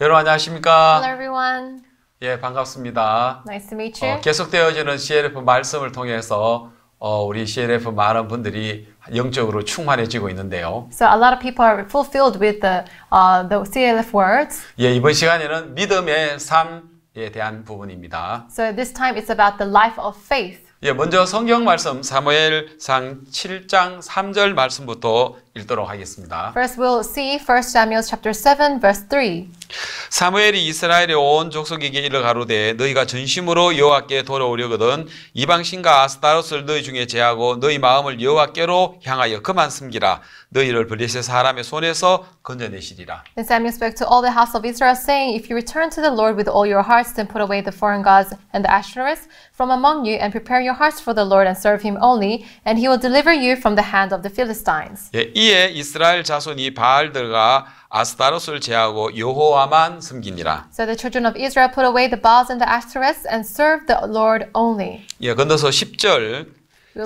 여러분 안녕하십니까? Hello everyone. 예, 반갑습니다. Nice to meet you. 어, 계속되어지는 CLF 말씀을 통해서 어, 우리 CLF 많은 분들이 영적으로 충만해지고 있는데요. So a lot of people are fulfilled with the, uh, the CLF words. 예, 이번 시간에는 믿음의 삶에 대한 부분입니다. So this time it's about the life of faith. 예, 먼저 성경 말씀 사무엘상 7장 3절 말씀부터 읽도록 하겠습니다. First we'll see 1 Samuel chapter 7 verse 3. 사무엘이 이스라엘의 온 족속에게 이르 가로되 너희가 전심으로 여호와께 돌아오려거든 이방 신과 아스타롯을 너희 중에 제하고 너희 마음을 여호와께로 향하여 그만 숨기라 너희를 블레셋 사람의 손에서 건져내시리라. Then Samuel spoke to all the house of Israel saying if you return to the Lord with all your hearts then put away the foreign gods and the Ashtoreths from among you and prepare your hearts for the Lord and serve him only and he will deliver you from the hand of the Philistines. 예, 이 이에 이스라엘 자손이 바알들과 아스타롯을 제하고 여호와만 섬기니라. So the children of Israel put away the Baals and the a s t a r o t h s and served the Lord only. 예, 건너서 10절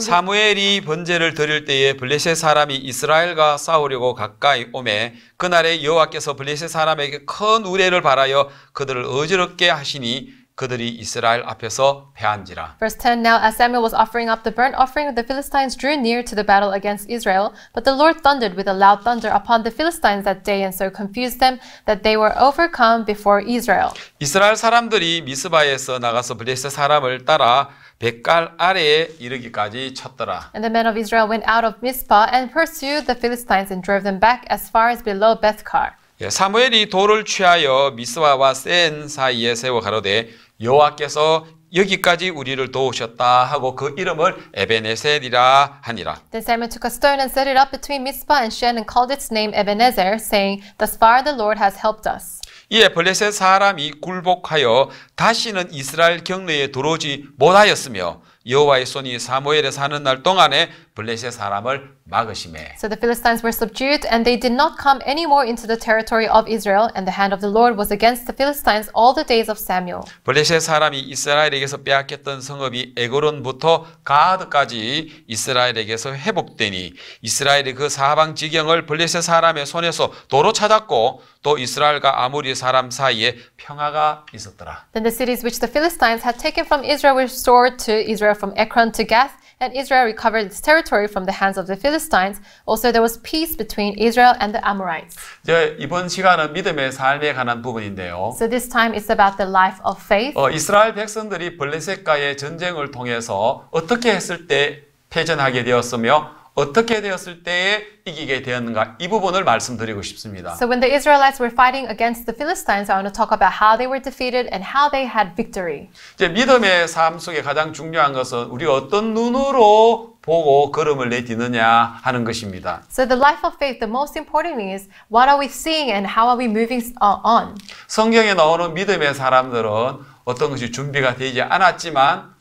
사무엘이 번제를 드릴 때에 블레셋 사람이 이스라엘과 싸우려고 가까이 오매 그날에 여호와께서 블레셋 사람에게 큰 우레를 바라여 그들을 어지럽게 하시니 그들이 이스라엘 앞에서 패한지라. Verse 10 Now as Samuel was offering up the burnt offering, the Philistines drew near to the battle against Israel, but the Lord thundered with a loud thunder upon the Philistines that day and so confused them that they were overcome before Israel. 이스라엘 사람들이 미스바에서 나가서 블레셋 사람을 따라 백갈 아래에 이르기까지 쳤더라. And the men of Israel went out of Mizpah and pursued the Philistines and drove them back as far as below Bethkar. 예, 사무엘이 돌을 취하여 미스바와 센 사이에 세워 가로되 여호와께서 여기까지 우리를 도우셨다 하고 그 이름을 에베네셀이라 하니라. Then Samuel took a stone and set it up between Mizpah and Shen and called its name Ebenezer, saying, "Thus far the Lord has helped us." 이에 블레셋 사람이 굴복하여 다시는 이스라엘 경내에 들어오지 못하였으며 여호와의 손이 사무엘에 사는 날 동안에 블레셋 사람을 막으심에 So the Philistines were subdued and they did not come any more into the territory of Israel and the hand of the Lord was against the Philistines all the days of Samuel. 블레셋 사람이 이스라엘에게서 빼앗겼던 성읍이 에그론부터 가드까지 이스라엘에게서 회복되니 이스라엘이 그 사방 지경을 블레셋 사람의 손에서 도로 찾았고 또 이스라엘과 아모리 사람 사이에 평화가 있었더라. Then the cities which the Philistines had taken from Israel were restored to Israel from Ekron to Gath and Israel recovered its territory from the hands of the Philistines. Also, there was peace between Israel and the Amorites. 이제 이번 시간은 믿음의 삶에 관한 부분인데요. So this time it's about the life of faith. 어, 이스라엘 백성들이 블레셋과의 전쟁을 통해서 어떻게 했을 때 패전하게 되었으며 어떻게 되었을 때에 이기게 되었는가 이 부분을 말씀드리고 싶습니다. So when the Israelites were fighting against the Philistines, I want to talk about how they were defeated and how they had victory. 이제 믿음의 삶 속에 가장 중요한 것은 우리가 어떤 눈으로 보고 걸음을 내딛느냐 하는 것입니다. So the life of faith, the most important thing is what are we seeing and how are we moving on. 성경에 나오는 믿음의 사람들은 어떤 것이 준비가 되지 않았지만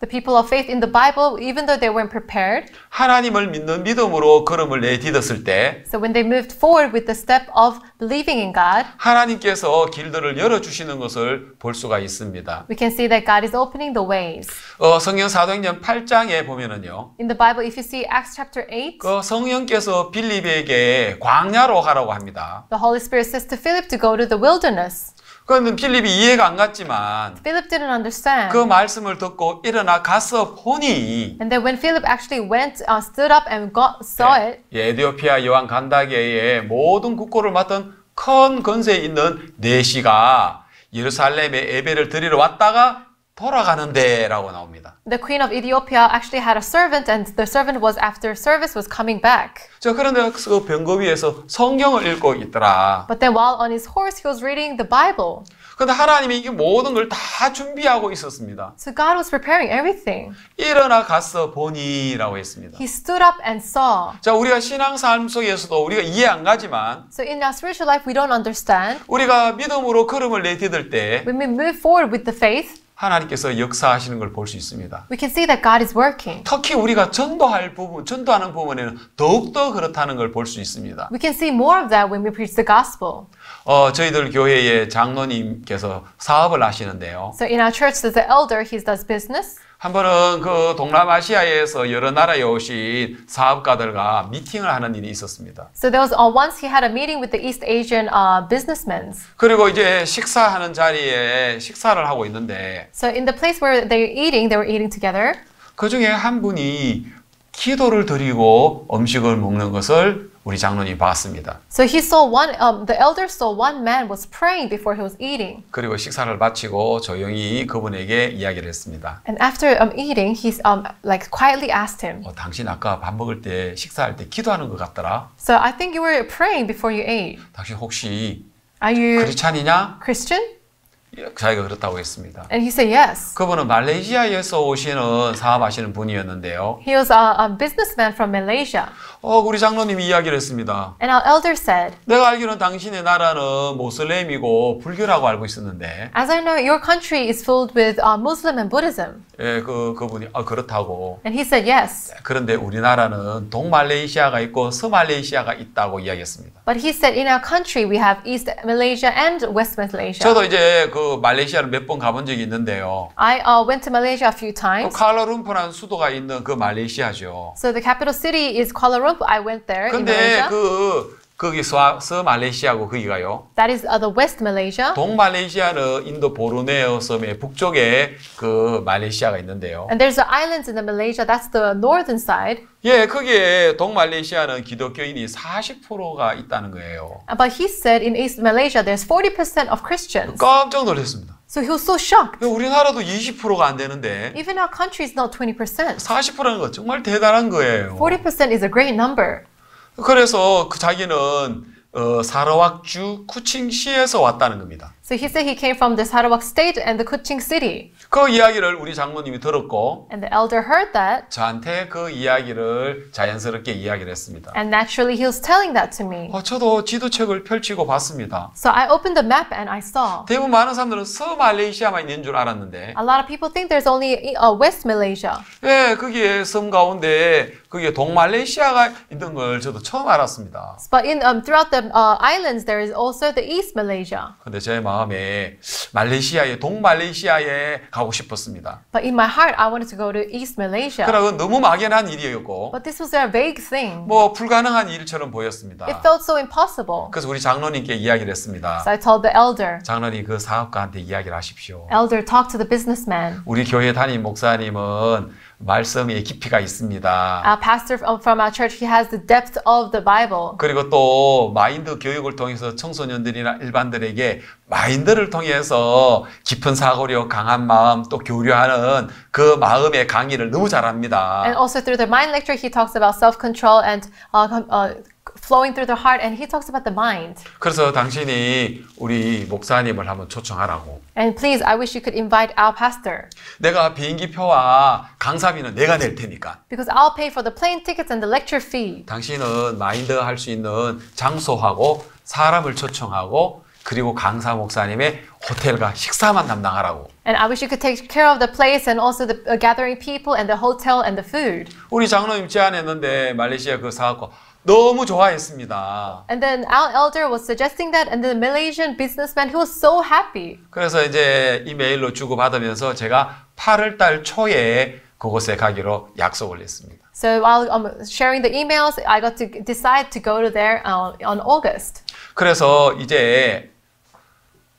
The people of faith in the Bible, even though they weren't prepared, 하나님을 믿는 믿음으로 걸음을 내딛었을 때, so when they moved forward with the step of believing in God, 하나님께서 길들을 열어 주시는 것을 볼 수가 있습니다. we can see that God is opening the ways. 어, 성경 사도행전 8장에 보면은요, In the Bible, if you see Acts chapter 8, 그 성령께서 빌립에게 광야로 가라고 합니다. the Holy Spirit says to Philip to go to the wilderness. 그건 필립이 이해가 안 갔지만 Philip didn't understand. 그 말씀을 듣고 일어나 가서 보니 And then when Philip actually went, uh, stood up and got, saw it. 예, 에디오피아 여왕 간다게의 모든 국고를 맡은 큰 건세에 있는 내시가 예루살렘에 예배를 드리러 왔다가 돌아가는데라고 나옵니다. The queen of Ethiopia actually had a servant, and the servant was after service was coming back. 자 그런데 그 병거 위에서 성경을 읽고 있더라. But then while on his horse, he was reading the Bible. 근데 하나님이 이 모든 걸 다 준비하고 있었습니다. So God was preparing everything. 일어나 가서 보니라고 했습니다. He stood up and saw. 자, 우리가 신앙 삶 속에서도 우리가 이해 안 가지만 So in our spiritual life we don't understand. 우리가 믿음으로 걸음을 내딛을 때 When we move forward with the faith 하나님께서 역사하시는 걸 볼 수 있습니다. We can see that God is working. 특히 우리가 전도할 부분, 전도하는 부분에는 더욱 더 그렇다는 걸 볼 수 있습니다. We can see more of that when we preach the gospel. 어, 저희들 교회의 장로님께서 사업을 하시는데요. So in our church, there's an elder. He does business. 한 번은 그 동남아시아에서 여러 나라에 오신 사업가들과 미팅을 하는 일이 있었습니다. So there was uh, once he had a meeting with the East Asian uh, businessmen. 그리고 이제 식사하는 자리에 식사를 하고 있는데. So in the place where they were eating, they were eating together. 그 중에 한 분이 기도를 드리고 음식을 먹는 것을 우리 장로님 봤습니다. So he saw one, um, the elder saw one man was praying before he was eating. 그리고 식사를 마치고 조용히 그분에게 이야기를 했습니다. And after um, eating, he um, like quietly asked him. 어, 당신 아까 밥 먹을 때 식사할 때 기도하는 것 같더라. So I think you were praying before you ate. 당신 혹시 Are you 크리스찬이냐? Christian? 자기가 그렇다고 했습니다. And he said yes. 그분은 말레이시아에서 오시는 사업하시는 분이었는데요. He was a, a businessman from Malaysia. 어, 우리 장로님이 이야기를 했습니다. And our elder said, 내가 알기로는 당신의 나라는 모슬렘이고 불교라고 알고 있었는데. As I know, your country is filled with uh, Muslim and Buddhism. 예, 그 그분이 아, 그렇다고. And he said yes. 그런데 우리나라는 동말레이시아가 있고 서말레이시아가 있다고 이야기했습니다. But he said in our country we have East Malaysia and West Malaysia. 저도 이제 그 말레이시아를 몇번 가본 적이 있는데요. I uh, went to Malaysia a few times. 그 쿠알라룸푸라는 수도가 있는 그 말레이시아죠. So the capital city is Kuala Lumpur. I went there. 근데 in 그 거기 서, 서 말레이시아고 거기가요. That is uh, the West Malaysia. 동말레이시아는 인도 보르네오 섬의 북쪽에 그 말레이시아가 있는데요. And there's an island in the Malaysia. That's the northern side. 예, 거기에 동말레이시아는 기독교인이 40%가 있다는 거예요. But he said in East Malaysia there's 40% of Christians. 깜짝 놀랐습니다. So he was so shocked. 우리나라도 20%가 안 되는데. Even our country is not 20%. 40%는 정말 대단한 거예요. 40% is a great number. 그래서 그 자기는 어, 사라왁주 쿠칭시에서 왔다는 겁니다. So he said he came from the Sarawak state and the Kuching city. 그 이야기를 우리 장로님이 들었고 And the elder heard that 저한테 그 이야기를 자연스럽게 이야기를 했습니다. and naturally he was telling that to me. 어, 저도 지도책을 펼치고 봤습니다. So I opened the map and I saw. 대부분 많은 사람들은 서말레이시아만 있는 줄 알았는데 A lot of people think there's only uh, West Malaysia. 예, 거기에 섬 가운데 거기에 동말레이시아가 있는 걸 저도 처음 알았습니다. But in um, throughout the uh, islands there is also the East Malaysia. 근데 제 마음 마음에 말레이시아에 동말레이시아에 가고 싶었습니다. But in my heart, I wanted to go to East Malaysia. 그러나 너무 막연한 일이었고. But this was a vague thing. 뭐 불가능한 일처럼 보였습니다. It felt so impossible. 그래서 우리 장로님께 이야기를 했습니다. So I told the elder. 장로님 그 사업가한테 이야기를 하십시오. Elder, talk to the businessman. 우리 교회 담임 목사님은 말씀의 깊이가 있습니다. A pastor from our church, he has the depth of the Bible. 그리고 또 마인드 교육을 통해서 청소년들이나 일반들에게 마인드를 통해서 깊은 사고력, 강한 마음, 또 교류하는 그 마음의 강의를 너무 잘합니다. And also through the mind lecture, he talks about self-control and uh, uh, flowing through the heart and he talks about the mind. 그래서 당신이 우리 목사님을 한번 초청하라고. And please I wish you could invite our pastor. 내가 비행기 표와 강사비는 내가 낼 테니까. Because I'll pay for the plane tickets and the lecture fee. 당신은 마인드 할 수 있는 장소하고 사람을 초청하고 그리고 강사 목사님의 호텔과 식사만 담당하라고. And I wish you could take care of the place and also the gathering people and the hotel and the food. 우리 장로님 제안했는데 말레이시아 그 사업과 너무 좋아했습니다. And then our elder was suggesting that, and the Malaysian businessman he was so happy. 그래서 이제 이 메일로 주고 받으면서 제가 8월달 초에 그곳에 가기로 약속을 했습니다. So while um, sharing the emails, I got to decide to go to there uh, on August. 그래서 이제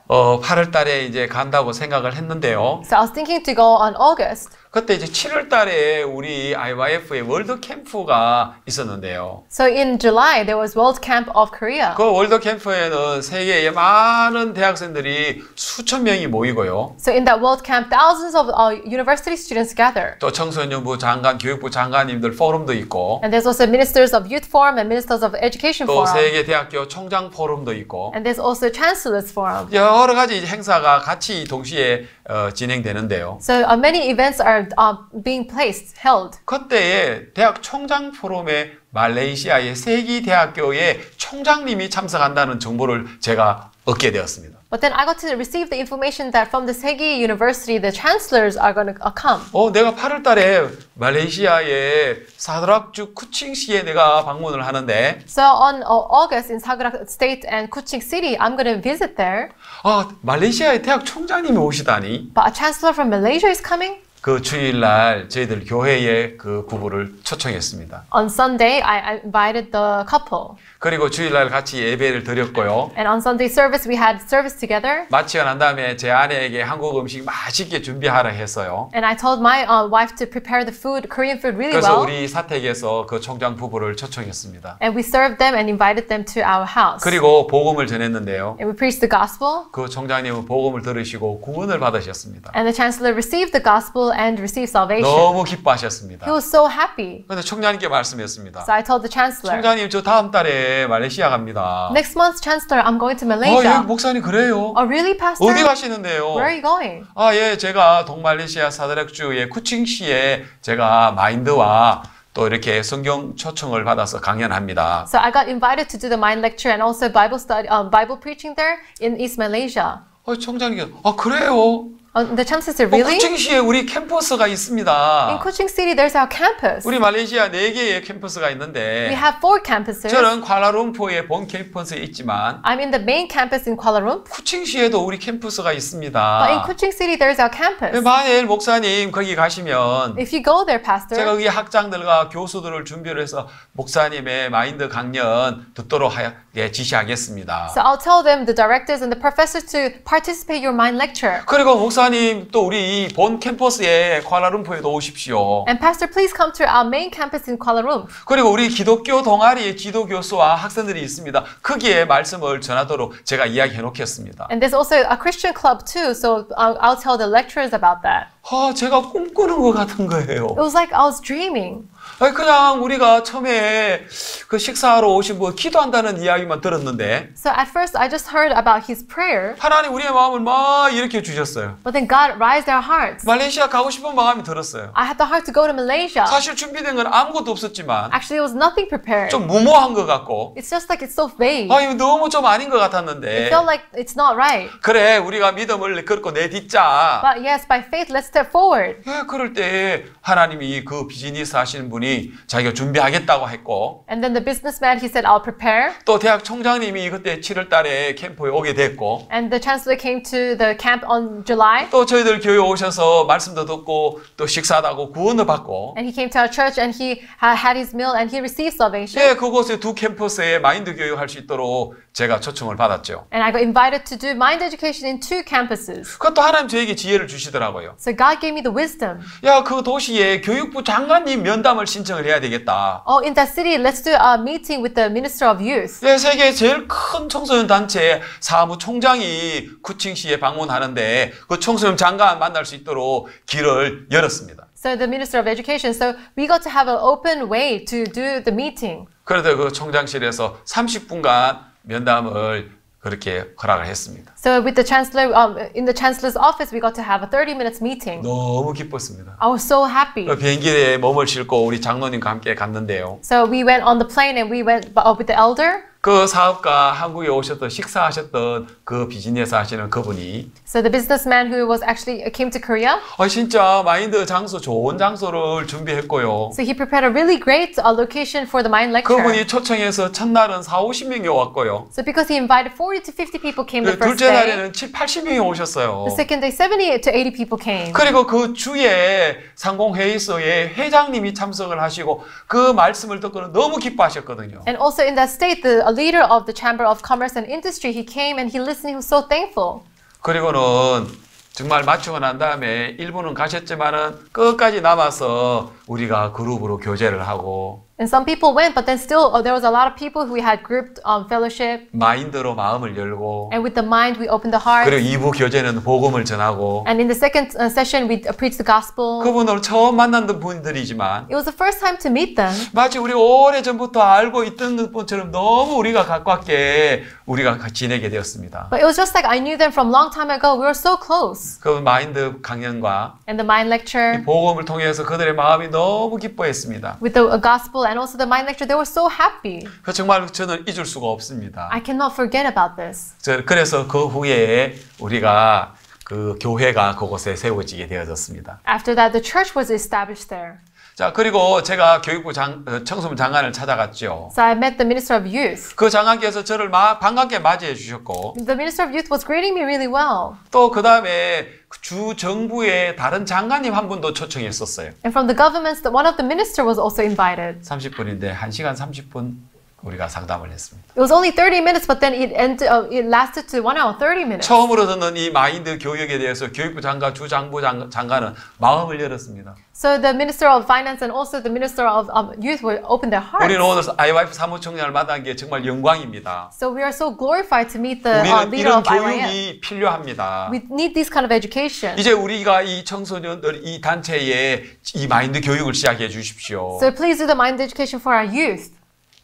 어, 8월 달에 이제 간다고 생각을 했는데요. So I was thinking to go on August. 그때 이제 7월 달에 우리 IYF의 월드 캠프가 있었는데요. So in July there was World Camp of Korea. 그 월드 캠프에는 세계의 많은 대학생들이 수천 명이 모이고요. So in that World Camp thousands of uh, university students gather. 또 청소년부 장관, 교육부 장관님들 포럼도 있고. And there's also ministers of youth forum and ministers of education 또 forum. 또 세계 대학교 총장 포럼도 있고. And there's also chancellors forum. 여러 가지 행사가 같이 동시에 어, 진행되는데요. So uh, many events are uh, being placed, held. 그때에 대학 총장 포럼에 말레이시아의 세기 대학교의 총장님이 참석한다는 정보를 제가 얻게 되었습니다. But then I got to receive the information that from the Segi University, the chancellors are going to come. 어, 내가 8월 달에 말레이시아의 사드락주 쿠칭시에 내가 방문을 하는데. So on August in Sagerak State and Kuching City, I'm going to visit there. 아, 말레이시아의 대학 총장님이 오시다니. But a chancellor from Malaysia is coming. 그 주일날 저희들 교회에 그 부부를 초청했습니다. On Sunday, I invited the couple. 그리고 주일날 같이 예배를 드렸고요. And on Sunday service we had service together. 마치고 난 다음에 제 아내에게 한국 음식 맛있게 준비하라 했어요. And I told my uh, wife to prepare the food, Korean food really 그래서 well. 그래서 우리 사택에서 그 총장 부부를 초청했습니다. And we served them and invited them to our house. 그리고 복음을 전했는데요. And we preached the gospel. 그 총장님은 복음을 들으시고 구원을 받으셨습니다. And the chancellor received the gospel and received salvation. 너무 기뻐하셨습니다. He was so happy. 그래서 총장님께 말씀했습니다. So I told the chancellor. 총장님 저 다음 달에 주에 말레이시아 갑니다. Next month, Chancellor, I'm going to Malaysia. 아, 예, 목사님 그래요. Oh, really, Pastor? 어디 가시는데요? Where are you going? 아, 예, 제가 동말레이시아 사드락주의 쿠칭시에 제가 마인드와 또 이렇게 성경 초청을 받아서 강연합니다. So I got invited to do the mind lecture and also Bible study, um, Bible preaching there in East Malaysia. 어, 청장님, 아 그래요? On the Cham City, really? 코칭시에 우리 캠퍼스가 있습니다. In Kuching City, there's our campus. 우리 말레이시아 4개의 캠퍼스가 있는데 We have four campuses. 저는 쿠알라룸푸르의 본 캠퍼스에 있지만 I'm in the main campus in Kuala Lumpur. 쿠칭시에도 우리 캠퍼스가 있습니다. But in Kuching City, there's our campus. 만일 목사님 거기 가시면 If you go there, pastor. 제가 거기 학장들과 교수들을 준비를 해서 목사님의 마인드 강연 듣도록 하여, 예, 지시하겠습니다. So I'll tell them, the directors and the professors to participate your mind lecture. 그리고 목사 목사님 또 우리 본 캠퍼스에 쿠알라룸푸에도 오십시오. And pastor, please come to our main campus in Kuala Lumpur. 그리고 우리 기독교 동아리의 지도 교수와 학생들이 있습니다. 크기에 말씀을 전하도록 제가 이야기해 놓겠습니다. And there's also a Christian club too, so I'll, I'll tell the lecturers about that. 아, 제가 꿈꾸는 것 같은 거예요. It was like I was dreaming. 아니, 그냥 우리가 처음에 그 식사하러 오신 분 기도한다는 이야기만 들었는데. So at first I just heard about his prayer. 하나님 우리의 마음을 막 일으켜 주셨어요. But then God raised our hearts. 말레이시아 가고 싶은 마음이 들었어요. I had the heart to go to Malaysia. 사실 준비된 건 아무것도 없었지만. Actually it was nothing prepared. 좀 무모한 것 같고. It's just like it's so vague. 아 이거 너무 좀 아닌 것 같았는데. It felt like it's not right. 그래 우리가 믿음을 걸고 내딛자. But yes by faith let's step forward. 예, 그럴 때 하나님이 그 비즈니스 하시는 분 분이 자기가 준비하겠다고 했고 And then the businessman he said I'll prepare. 또 대학 총장님이 그때 7월 달에 캠프에 오게 됐고 And the chancellor came to the camp on July. 또 저희들 교회 오셔서 말씀도 듣고 또 식사도 하고 구원도 받고 And he came to our church and he had his meal and he received salvation. 예, 그곳에 두 캠퍼스에 마인드 교육할 수 있도록 제가 초청을 받았죠. And I got invited to do mind education in two campuses. 그것도 하나님 저에게 지혜를 주시더라고요. So God gave me the wisdom. 야, 그 도시에 교육부 장관님 면담을 신청을 해야 되겠다. Oh, in that city, let's do a meeting with the Minister of Youth. 예, 세계 제일 큰 청소년 단체 사무총장이 쿠칭시에 방문하는데 그 청소년 장관 만날 수 있도록 길을 열었습니다. So the Minister of Education, so we got to have an open way to do the meeting. 그래서 그 총장실에서 30분간 면담을 그렇게 허락을 했습니다. So with the chancellor um, in the chancellor's office we got to have a 30 minutes meeting. 너무 기뻤습니다. I was so happy. 비행기에 몸을 싣고 우리 장로님과 함께 갔는데요. So we went on the plane and we went with the elder. 그 사업가 한국에 오셨던 식사하셨던 그 비즈니스 하시는 그분이 So the businessman who was actually came to Korea. 아 진짜 마인드 장소 좋은 장소를 준비했고요. So he prepared a really great uh, location for the mind lecture. 그분이 초청해서 첫날은 4, 50명이 왔고요. So because he invited 40 to 50 people came the first 둘째 day. 날에는 7, 80명이 오셨어요. The second day 70 to 80 people came. 그리고 그 주에 상공회의소에 회장님이 참석을 하시고 그 말씀을 듣고는 너무 기뻐하셨거든요. And also in that state the leader of the Chamber of Commerce and Industry, he came and he listened. He was so thankful. 그리고는 정말 맞추고 난 다음에 일부는 가셨지만은 끝까지 남아서 우리가 그룹으로 교제를 하고 And some people went, but then still oh, there was a lot of people who we had grouped um, fellowship. 마인드로 마음을 열고. And with the mind we opened the heart. 그리고 2부 교제는 복음을 전하고. And in the second uh, session we preached the gospel. 그분을 처음 만난 분들이지만. It was the first time to meet them. 마치 우리 오래 전부터 알고 있던 분처럼 너무 우리가 가깝게 우리가 지내게 되었습니다. But it was just like I knew them from long time ago. We were so close. 그 마인드 강연과. And the mind lecture. 복음을 통해서 그들의 마음이 너무 기뻐했습니다. With the gospel and also the mind lecture, they were so happy. 그 정말 저는 잊을 수가 없습니다. I cannot forget about this. 저, 그래서 그 후에 우리가 그 교회가 그곳에 세워지게 되어졌습니다. After that, the church was established there. 자 그리고 제가 교육부 장, 청소년 장관을 찾아갔죠. So I met the minister of youth. 그 장관께서 저를 마, 반갑게 맞이해 주셨고. The minister of youth was greeting me really well. 또그 다음에 주 정부의 다른 장관님 한 분도 초청했었어요. And from the governments, one of the minister was also invited. 30분인데 1시간 30분 우리가 상담을 했습니다. It was only 30 minutes, but then it, ended, uh, it lasted to 1 hour 30 minutes. 처음으로 듣는 이 마인드 교육에 대해서 교육부 장관, 주 장부 장관은 마음을 열었습니다. So the minister of finance and also the minister of um, youth will open their hearts. 우리는 오늘 IYF 사무총장을 만난 게 정말 영광입니다. So we are so glorified to meet the uh, leader of IYF. 우리는 이런 교육이 필요합니다. We need this kind of education. 이제 우리가 이 청소년들 이 단체에 이 마인드 교육을 시작해 주십시오. So please do the mind education for our youth.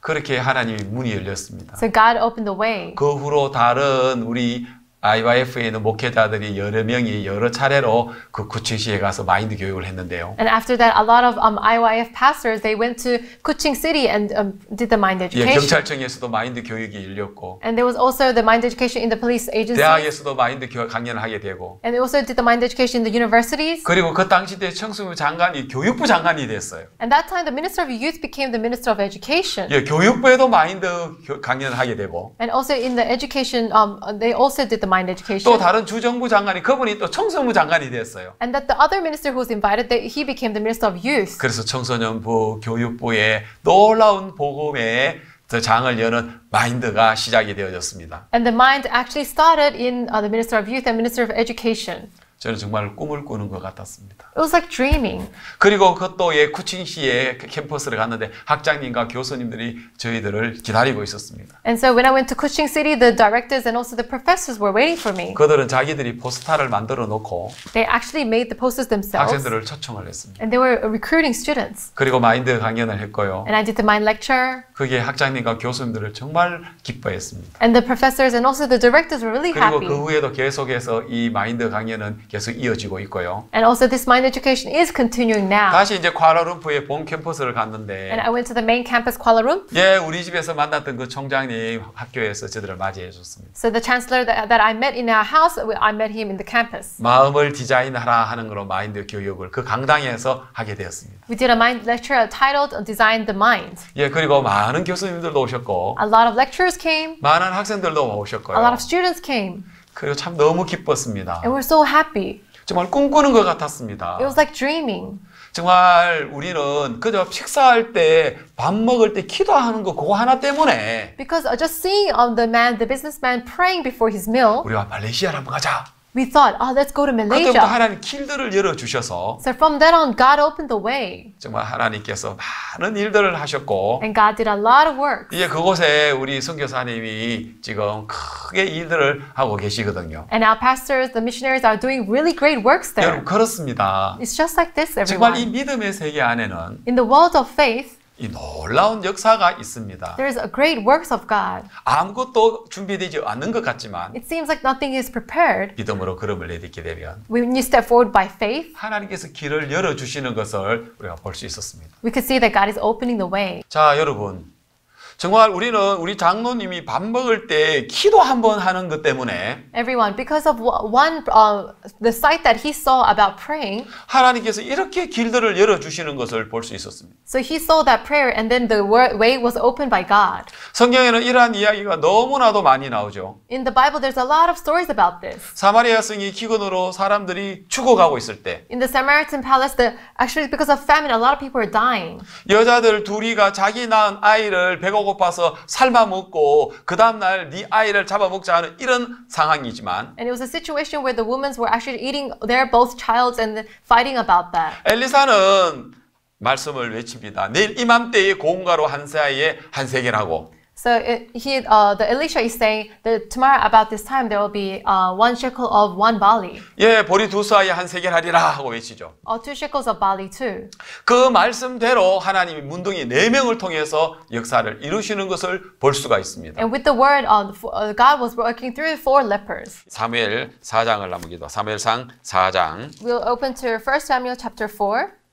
그렇게 하나님이 문이 열렸습니다. So God opened the way. 그 후로 다른 우리 IYF에 있는 목회자들이 여러 명이 여러 차례로 그 쿠칭시에 가서 마인드 교육을 했는데요. And after that, a lot of um, IYF pastors they went to Kuching City and um, did the mind education. 예, 경찰청에서도 마인드 교육이 열렸고. And there was also the mind education in the police agency. 대학에서도 마인드 교육 강연을 하게 되고. And they also did the mind education in the universities. 그리고 그 당시 때 청소부 장관이 교육부 장관이 됐어요. And that time the minister of youth became the minister of education. 예, 교육부에도 마인드 강연을 하게 되고. And also in the education, um, they also did the online education. 또 다른 주정부 장관이 그분이 또 청소부 장관이 됐어요. And that the other minister who was invited, that he became the minister of youth. 그래서 청소년부 교육부의 놀라운 복음의 그 장을 여는 마인드가 시작이 되어졌습니다. And the mind actually started in uh, the minister of youth and minister of education. 저는 정말 꿈을 꾸는 것 같았습니다. It was like dreaming. 그리고 그것도 예, 쿠칭시의 캠퍼스를 갔는데 학장님과 교수님들이 저희들을 기다리고 있었습니다. And so when I went to Kuching City, the directors and also the professors were waiting for me. 그들은 자기들이 포스터를 만들어 놓고 They actually made the posters themselves. 학생들을 초청을 했습니다. And they were recruiting students. 그리고 마인드 강연을 했고요. And I did the mind lecture. 그게 학장님과 교수님들을 정말 기뻐했습니다. And the professors and also the directors were really happy. 그리고 그 후에도 계속해서 이 마인드 강연은 계속 이어지고 있고요. And also this mind education is continuing now. 다시 이제 쿠알라룸푸르의 본 캠퍼스를 갔는데 And I went to the main campus Kuala Lumpur. 예, 우리 집에서 만났던 그 총장님 학교에서 저들을 맞이해 줬습니다. So the chancellor that, that I met in our house, I met him in the campus. 마음을 디자인하라 하는 거로 마인드 교육을 그 강당에서 하게 되었습니다. We did a mind lecture titled Design the Mind. 예, 그리고 많은 교수님들도 오셨고 A lot of lecturers came. 많은 학생들도 오셨고요. A lot of students came. 그리고 참 너무 기뻤습니다. And we're so happy. 정말 꿈꾸는 것 같았습니다. It was like dreaming. 정말 우리는 그저 식사할 때 밥 먹을 때 기도하는 거 그거 하나 때문에 Because just seeing on the man, the businessman praying before his meal. 우리가 말레이시아를 한번 가자. We thought, oh, let's go to Malaysia. 그때부터 하나님 길들을 열어 주셔서. So from then on, God opened the way. 정말 하나님께서 많은 일들을 하셨고. And God did a lot of work. 이제 그곳에 우리 선교사님이 지금 크게 일들을 하고 계시거든요. And our pastors, the missionaries are doing really great works there. 여러분 그렇습니다. It's just like this, everyone. 정말 이 믿음의 세계 안에는. In the world of faith. 이 놀라운 역사가 있습니다. There's a great works of God. 아무것도 준비되지 않는 것 같지만 It seems like nothing is prepared. 믿음으로 걸음을 내딛게 되면 When you step forward by faith, 하나님께서 길을 열어 주시는 것을 우리가 볼 수 있었습니다. We could see that God is opening the way. 자, 여러분 정말 우리는 우리 장로님이 밥 먹을 때 기도 한 번 하는 것 때문에 everyone because of one uh, the sight that he saw about praying 하나님께서 이렇게 길들을 열어 주시는 것을 볼 수 있었습니다. So he saw that prayer and then the way was opened by God. 성경에는 이러한 이야기가 너무나도 많이 나오죠. In the Bible there's a lot of stories about this. 사마리아 성이 기근으로 사람들이 죽어가고 있을 때 In the Samaritan palace the actually because of famine a lot of people are dying. 여자들 둘이가 자기 낳은 아이를 배고 배고파서 삶아 먹고 그 다음 날 네 아이를 잡아 먹자 하는 이런 상황이지만 And it was a situation where the women were actually eating their both childs and fighting about that. 엘리사는 말씀을 외칩니다. 내일 이맘때에 고운가로 한 사이에 한세계라고. So it, he, uh, the Elisha is saying that tomorrow about this time there will be uh, one shekel of one barley. 예, 보리 두 사이에 한 세겔 하리라 하고 외치죠. Or two shekels of barley too. 그 말씀대로 하나님이 문둥이 네 명을 통해서 역사를 이루시는 것을 볼 수가 있습니다. And with the word, uh, uh God was working through four lepers. 사무엘 4장을 남기도 사무엘상 4장. We'll open to 1 Samuel chapter 4.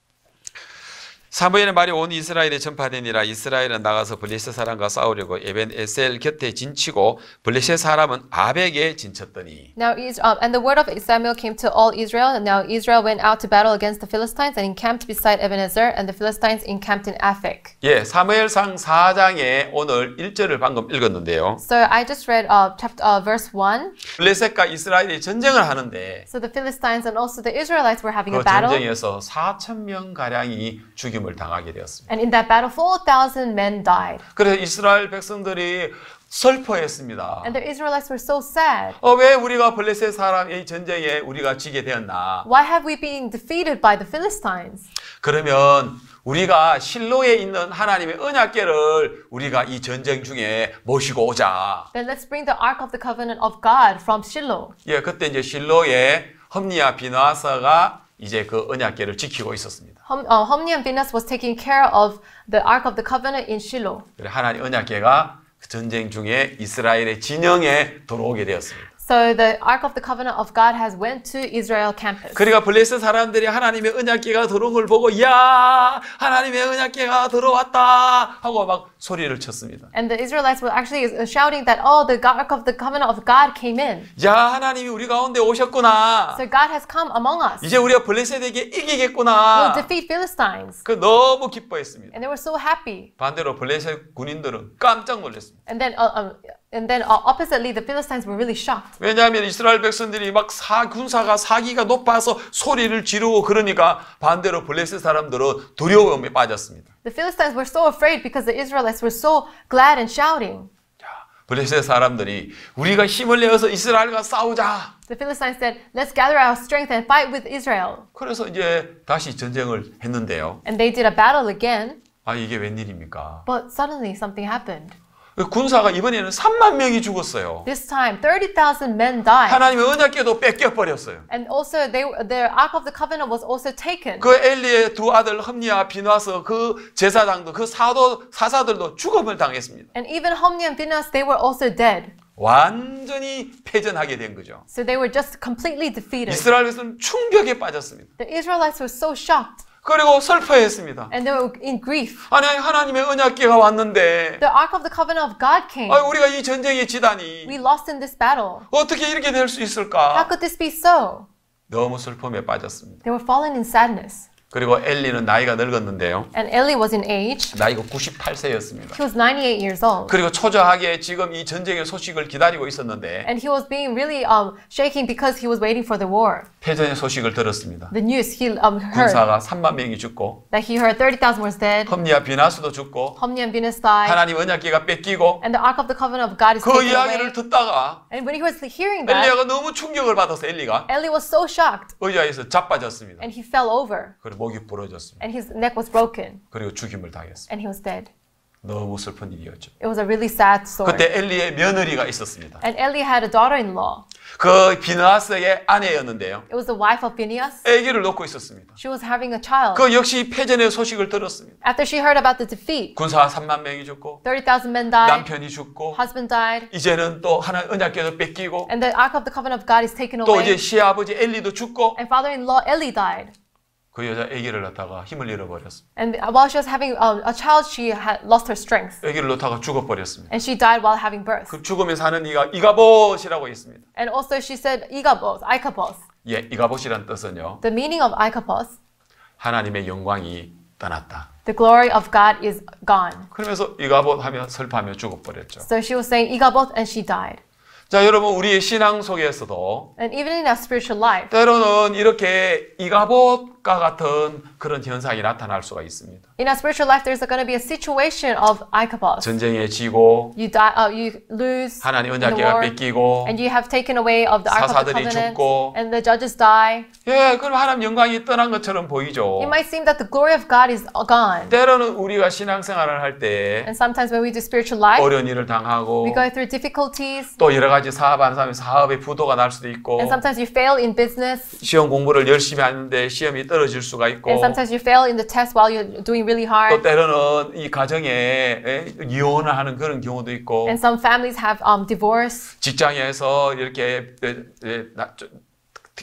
사무엘의 말이 온 이스라엘에 전파되니라 이스라엘은 나가서 블레셋 사람과 싸우려고 에벤 에셀 곁에 진치고 블레셋 사람은 아벡에 진쳤더니 Now um, and the word of Samuel came to all Israel and now Israel went out to battle against the Philistines and encamped beside Ebenezer and the Philistines encamped in Aphek. 예, 사무엘상 4장에 오늘 1절을 방금 읽었는데요. So I just read uh, chapter uh, verse 1. 블레셋과 이스라엘이 전쟁을 하는데 So the Philistines and also the Israelites were having a battle. 그 전쟁에서 4천 명 가량이 죽임 죽임을 당하게 되었습니다. And in that battle, 4,000 men died. 그래서 이스라엘 백성들이 슬퍼했습니다. And the Israelites were so sad. 어, 왜 우리가 블레셋 사람의 전쟁에 우리가 지게 되었나? Why have we been defeated by the Philistines? 그러면 우리가 실로에 있는 하나님의 언약궤를 우리가 이 전쟁 중에 모시고 오자. Then let's bring the ark of the covenant of God from Shiloh. 예, 그때 이제 실로에 험리와 비나사가 이제 그 언약궤를 지키고 있었습니다. Homni and Binhas was taking care of the Ark of the Covenant in Shiloh. 그래 하나님 언약궤가 전쟁 중에 이스라엘의 진영에 들어오게 되었습니다. So the Ark of the Covenant of God has went to Israel campus. 그러니까 블레셋 사람들이 하나님의 언약궤가 들어온 걸 보고 야 하나님의 언약궤가 들어왔다 하고 막 소리를 쳤습니다. And the Israelites were actually shouting that oh the Ark of the Covenant of God came in. 야 하나님이 우리 가운데 오셨구나. So God has come among us. 이제 우리가 블레셋에게 이기겠구나. We'll defeat Philistines. 그 너무 기뻐했습니다. And they were so happy. 반대로 블레셋 군인들은 깜짝 놀랐습니다. And then uh, um, And then uh, oppositely, the Philistines were really shocked. 왜냐하면 이스라엘 백성들이 막 군사가 사기가 높아서 소리를 지르고 그러니까 반대로 블레셋 사람들은 두려움에 빠졌습니다. The Philistines were so afraid because the Israelites were so glad and shouting. 블레셋 사람들이 우리가 힘을 내어서 이스라엘과 싸우자. The Philistines said, "Let's gather our strength and fight with Israel." 그래서 이제 다시 전쟁을 했는데요. And they did a battle again. 아 이게 웬일입니까? But suddenly something happened. 군사가 이번에는 3만 명이 죽었어요. This time 30,000 men died. 하나님의 언약궤도 뺏겨 버렸어요. And also they, the ark of the covenant was also taken. 그 엘리의 두 아들 험니와 비나스 그 제사장도 그 사도 사사들도 죽음을 당했습니다. And even Homni and Binas they were also dead. 완전히 패전하게 된 거죠. So they were just completely defeated. 이스라엘은 충격에 빠졌습니다. The Israelites were so shocked. 그리고 슬퍼했습니다. And they were in grief. 아니 하나님의 언약궤가 왔는데. The ark of the covenant of God came. 아 우리가 이 전쟁에 지다니. We lost in this battle. 어떻게 이렇게 될 수 있을까? How could this be so? 너무 슬픔에 빠졌습니다. They were fallen in sadness. 그리고 엘리는 나이가 늙었는데요. And Eli was in age. 나이가 98세였습니다. He was 98 years old. 그리고 초조하게 지금 이 전쟁의 소식을 기다리고 있었는데. And he was being really um, shaking because he was waiting for the war. 패전의 소식을 들었습니다. The news he um, heard. 군사가 3만 명이 죽고. That he heard 30,000 was dead. 험리와 비나스도 죽고. 험리 and Binas died. 하나님 언약궤가 뺏기고. And the ark of the covenant of God is 그 taken away. 그 이야기를 듣다가. And when he was hearing that. 엘리야가 너무 충격을 받아서 엘리가. Eli was so shocked. 의자에서 자빠졌습니다. And he fell over. 그리고 목이 부러졌습니다. And his neck was broken. 그리고 죽임을 당했습니다. And he was dead. 너무 슬픈 일이었죠. It was a really sad story. 그때 엘리의 며느리가 있었습니다. And Eli had a daughter-in-law. 그 비느하스의 아내였는데요. It was the wife of Phinehas. 아기를 놓고 있었습니다. She was having a child. 그 역시 패전의 소식을 들었습니다. After she heard about the defeat. 군사 3만 명이 죽고 30,000 men died. 남편이 죽고 husband died. 이제는 또 하나 언약궤도 뺏기고 And the ark of the covenant of God is taken away. 또 이제 시아버지 엘리도 죽고 And father-in-law Eli died. 그 여자 아기를 낳다가 힘을 잃어버렸습니다. And while she was having um, a child, she had lost her strength. 아기를 낳다가 죽어버렸습니다. And she died while having birth. 그 죽음에 사는 이가 이가봇이라고 있습니다. And also she said 이가봇, 아이카봇. 예, 이가봇이란 뜻은요. The meaning of 아이카봇. 하나님의 영광이 떠났다. The glory of God is gone. 그러면서 이가봇 하며 슬퍼하며 죽어버렸죠. So she was saying 이가봇 and she died. 자, 여러분 우리의 신앙 속에서도 And even in our spiritual life, 때로는 이렇게 이가봇과 같은 그런 현상이 나타날 수가 있습니다. In our spiritual life, there's going to be a situation of Ichabod. 전쟁에 지고 you die, uh, you lose 하나님 언약궤가 뺏기고 and you have taken away of the 사사들이 죽고 and the judges die. 예, 그럼 하나님 영광이 떠난 것처럼 보이죠. It might seem that the glory of God is gone. 때로는 우리가 신앙생활을 할때 and sometimes when we do spiritual life, 어려운 일을 당하고 we go through difficulties. 또 여러 가지 가지 사업하는 사람이 사업의 부도가 날 수도 있고. And sometimes you fail in business. 시험 공부를 열심히 하는데 시험이 떨어질 수가 있고. And sometimes you fail in the test while you're doing really hard. 또 때로는 이 가정에 예, 이혼을 하는 그런 경우도 있고. And some families have um, divorce. 직장에서 이렇게 예, 예, 나, 저,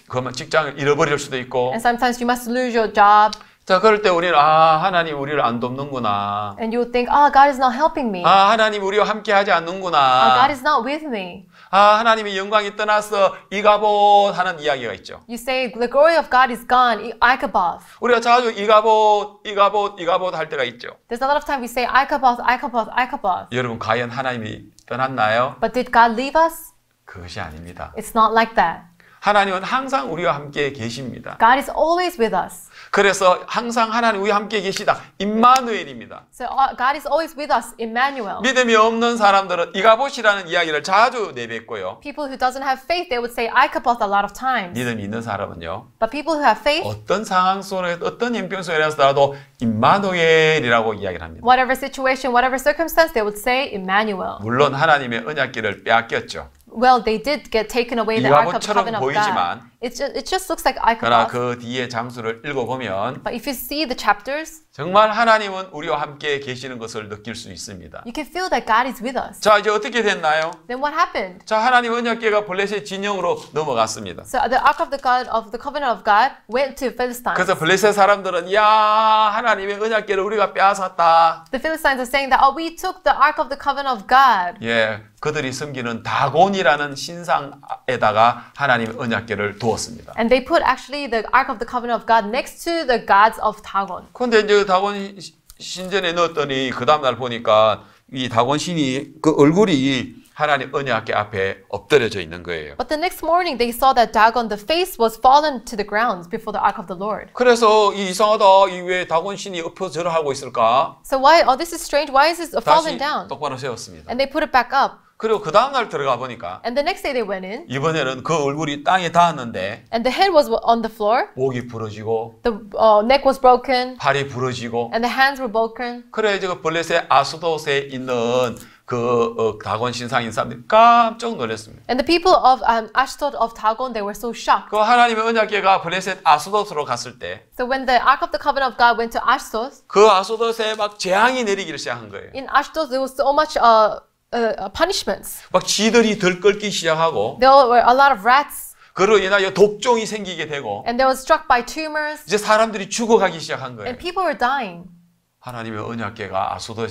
그러면 직장을 잃어버릴 수도 있고. And sometimes you must lose your job. 자, 그럴 때 우리는 아, 하나님 우리를 안 돕는구나. And you think, ah, oh, God is not helping me. 아, 하나님 우리와 함께 하지 않는구나. Oh, God is not with me. 아, 하나님의 영광이 떠나서 이가봇 하는 이야기가 있죠. You say the glory of God is gone, Ichabod. 우리가 자주 이가봇, 이가봇, 이가봇 할 때가 있죠. There's a lot of time we say Ichabod, Ichabod, Ichabod. 여러분 과연 하나님이 떠났나요? But did God leave us? 그것이 아닙니다. It's not like that. 하나님은 항상 우리와 함께 계십니다. God is always with us. 그래서 항상 하나님 우리 함께 계시다. 임마누엘입니다. So God is always with us, Emmanuel. 믿음이 없는 사람들은 이가봇이라는 이야기를 자주 내뱉고요. People who doesn't have faith, they would say Ichabod a lot of times. 믿음 있는 사람은요. But people who have faith, 어떤 상황 속에 어떤 형편 속에서라도 임마누엘이라고 이야기를 합니다. Whatever situation, whatever circumstance, they would say Emmanuel. 물론 하나님의 언약길을 빼앗겼죠. Well, they did get taken away the ark of covenant of God. It just, it just looks like ark of God. 그러나 그 뒤에 장수를 읽어보면 But if you see the chapters, 정말 하나님은 우리와 함께 계시는 것을 느낄 수 있습니다. You can feel that God is with us. 자, 이제 어떻게 됐나요? Then what happened? 자, 하나님 언약궤가 블레셋 진영으로 넘어갔습니다. So the ark of the God of the covenant of God went to Philistines. 그래서 블레셋 사람들은 야, 하나님의 언약궤를 우리가 빼앗았다. The Philistines are saying that oh, we took the ark of the covenant of God. 예, 그들이 섬기는 다곤이라는 신상에다가 하나님의 언약궤를 두었습니다. And they put actually the ark of the covenant of God next to the gods of Dagon. 근데 이제 다곤 신전에 넣었더니 그 다음날 보니까 이 다곤 신이 그 얼굴이 하나님 언약궤 앞에 엎드려져 있는 거예요. But the next morning they saw that Dagon the face was fallen to the ground before the ark of the Lord. 그래서 이 이상하다 이 왜 다곤 신이 엎어져라 하고 있을까? So why oh this is strange why is it fallen down? 똑바로 세웠습니다. And they put it back up. 그리고 그 다음 날 들어가 보니까 And the next day they went in. 이번에는 그 얼굴이 땅에 닿았는데 And the head was on the floor. 목이 부러지고 The uh, neck was broken. 팔이 부러지고 And the hands were broken. 그래 지금 블레셋 아스도스에 있는 그 어, 다곤 신상인 사람들이 깜짝 놀랐습니다. And the people of um, Ashdod of Dagon they were so shocked. 그 하나님의 언약궤가 블레셋 아스돗으로 갔을 때 So when the ark of the covenant of God went to Ashdod 그 아스돗에 막 재앙이 내리기를 시작한 거예요. In Ashdod there was so much uh, uh, punishments. 막 쥐들이 들끓기 시작하고. There were a lot of rats. 그로 인하여 독종이 생기게 되고. And they were struck by tumors. 이제 사람들이 죽어가기 시작한 거예요. And people were dying. 하나님의 언약궤가 아소도에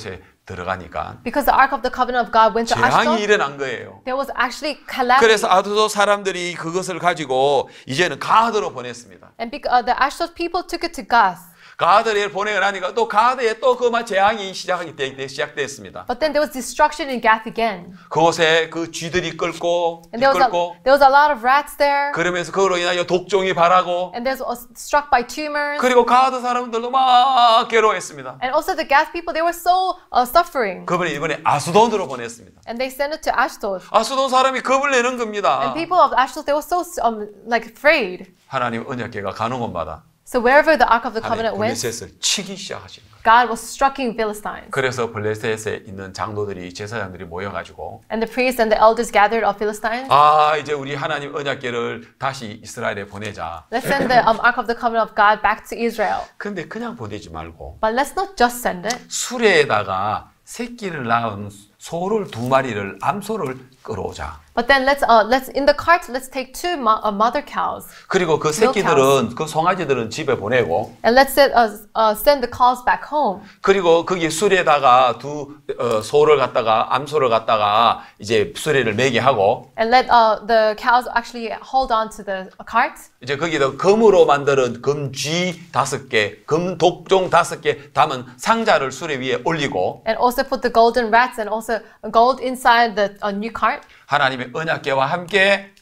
들어가니까 Because the ark of the covenant of God went to 재앙이 일어난 거예요. There was actually calamity. 그래서 아소도 사람들이 그것을 가지고 이제는 가드로 보냈습니다. And because, uh, the Ashdod people took it to Gath. 가드를 보내고 나니까 또 가드에 또 그만 재앙이 시작하기 때문에 시작됐습니다. But then there was destruction in Gath again. 그곳에 그 쥐들이 끌고 and there was, a, there was a lot of rats there. 그러면서 그로 인하여 독종이 발하고 and there was struck by tumors. 그리고 가드 사람들도 막 괴로워했습니다. And also the Gath people they were so uh, suffering. 그분을 이번에 아수돈으로 보냈습니다. And they sent it to Ashdod. 아수돈 사람이 겁을 내는 겁니다. And people of Ashdod they were so um, like afraid. 하나님 언약궤가 가는 곳마다 So wherever the Ark of the Covenant went, 블레셋을 치기 시작하신 거예요. God was striking Philistines. 그래서 블레셋에 있는 장로들이 제사장들이 모여가지고 And the priests and the elders gathered of Philistines. 아 이제 우리 하나님 언약궤를 다시 이스라엘에 보내자. Let's send the um, Ark of the Covenant of God back to Israel. 근데 그냥 보내지 말고. But let's not just send it. 수레에다가 새끼를 낳은 소를 두 마리를 암소를 끌어오자. But then let's uh, let's in the cart let's take two mo- uh, mother cows. 그리고 그 새끼들은 그 송아지들은 집에 보내고. And let's send, uh, uh, send the cows back home. 그리고 거기 수레에다가 두 어, 소를 갖다가 암소를 갖다가 이제 수레를 매게 하고. And let uh, the cows actually hold on to the cart. 이제 거기다 금으로 만드는 금쥐 다섯 개, 금 독종 다섯 개 담은 상자를 수레 위에 올리고. And also put the golden rats and also gold inside the uh, new cart. 하나님의 언약궤와 함께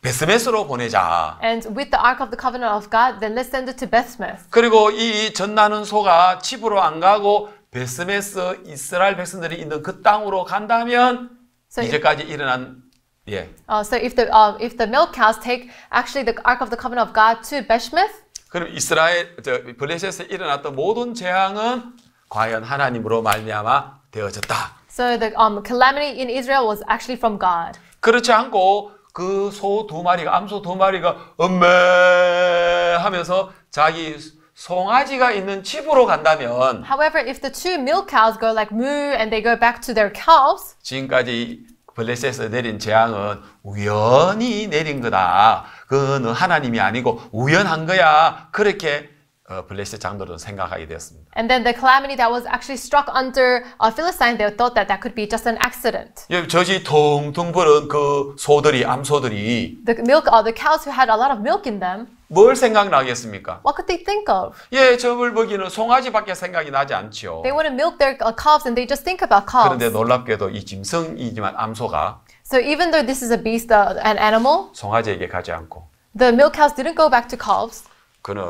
베스메스로 보내자. And with the ark of the covenant of God, then let's send it to Bethsmes. 그리고 이 전나는 소가 집으로 안 가고 베스메스 이스라엘 백성들이 있는 그 땅으로 간다면 so 이제까지 일어난 예. Uh, so if the uh, if the milk cows take actually the ark of the covenant of God to Bethsmes. 그럼 이스라엘 저 블레셋에 일어났던 모든 재앙은 과연 하나님으로 말미암아 되어졌다. So the um, calamity in Israel was actually from God. 그렇지 않고 그 소 두 마리가 암소 두 마리가 엄매 하면서 자기 송아지가 있는 집으로 간다면 However, if the two milk cows go like moo and they go back to their calves. 지금까지 블레셋에서 내린 재앙은 우연히 내린 거다. 그거는 하나님이 아니고 우연한 거야. 그렇게 블레셋 장들은 생각하게 되었습니다. And then the calamity that was actually struck under uh, Philistine, they thought that that could be just an accident. 저지 통통 부른 그 소들이 암소들이 The milk, uh, the cows who had a lot of milk in them. 뭘 생각나겠습니까? What could they think of? 예, 점을 보기는 송아지밖에 생각이 나지 않죠. They wouldn't milk their uh, calves, and they just think about calves. 그런데 놀랍게도 이 짐승이지만 암소가 So even though this is a beast, uh, an animal, 송아지에게 가지 않고 The milk cows didn't go back to calves. 그는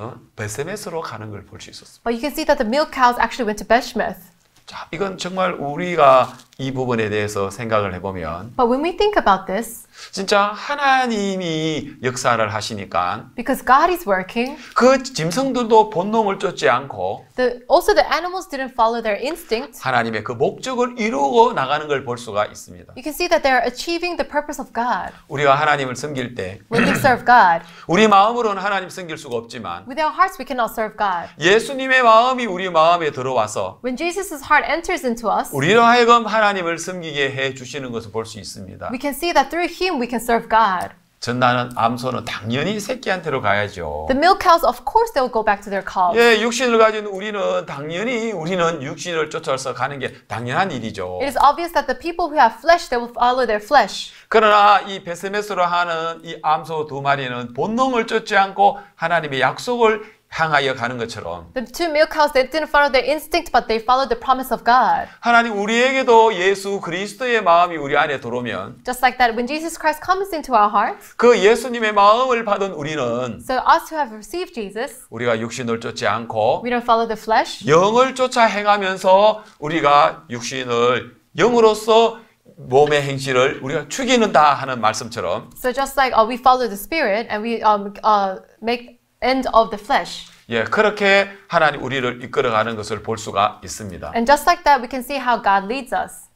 어? 베세메스로 가는 걸 볼 수 있었습니다. But you can see that the milk cows actually went to Beshmeth. 자, 이건 정말 우리가 이 부분에 대해서 생각을 해보면 But when we think about this, 진짜 하나님이 역사를 하시니까 because God is working, 그 짐승들도 본놈을 쫓지 않고 The, also the animals didn't follow their instinct. 하나님의 그 목적을 이루고 나가는 수가 있습니다. You can see that they are achieving the purpose of God. 우리가 하나님을 섬길 때 When we serve God. 우리 마음으로는 하나님 섬길 수가 없지만 With our hearts we cannot serve God. 예수님의 마음이 우리 마음에 들어와서 When Jesus's heart enters into us. 우리로 하여금 하나님을 섬기게 해 주시는 것을 있습니다. We can see that through him we can serve God. 전나는 암소는 당연히 새끼한테로 가야죠. The milk cows, of course, they will go back to their calves. 예, 육신을 가진 우리는 당연히 우리는 육신을 쫓아서 가는 게 당연한 일이죠. It is obvious that the people who have flesh, they will follow their flesh. 그러나 이 베스메스로 하는 이 암소 두 마리는 본능을 쫓지 않고 하나님의 약속을 향하여 가는 것처럼 The two milk cows that didn't follow their instinct but they followed the promise of God. 하나님 우리에게도 예수 그리스도의 마음이 우리 안에 들어오면 Just like that when Jesus Christ comes into our hearts. 그 예수님의 마음을 받은 우리는 So us who have received Jesus. 우리가 육신을 쫓지 않고 We don't follow the flesh. 영을 쫓아 행하면서 우리가 육신을 영으로서 몸의 행실을 우리가 죽이는다 하는 말씀처럼 So just like uh, we follow the spirit and we um, uh, make end of the flesh. 예, 그렇게 하나님 우리를 이끌어가는 것을 볼 수가 있습니다. And just like that, we can see how God leads us.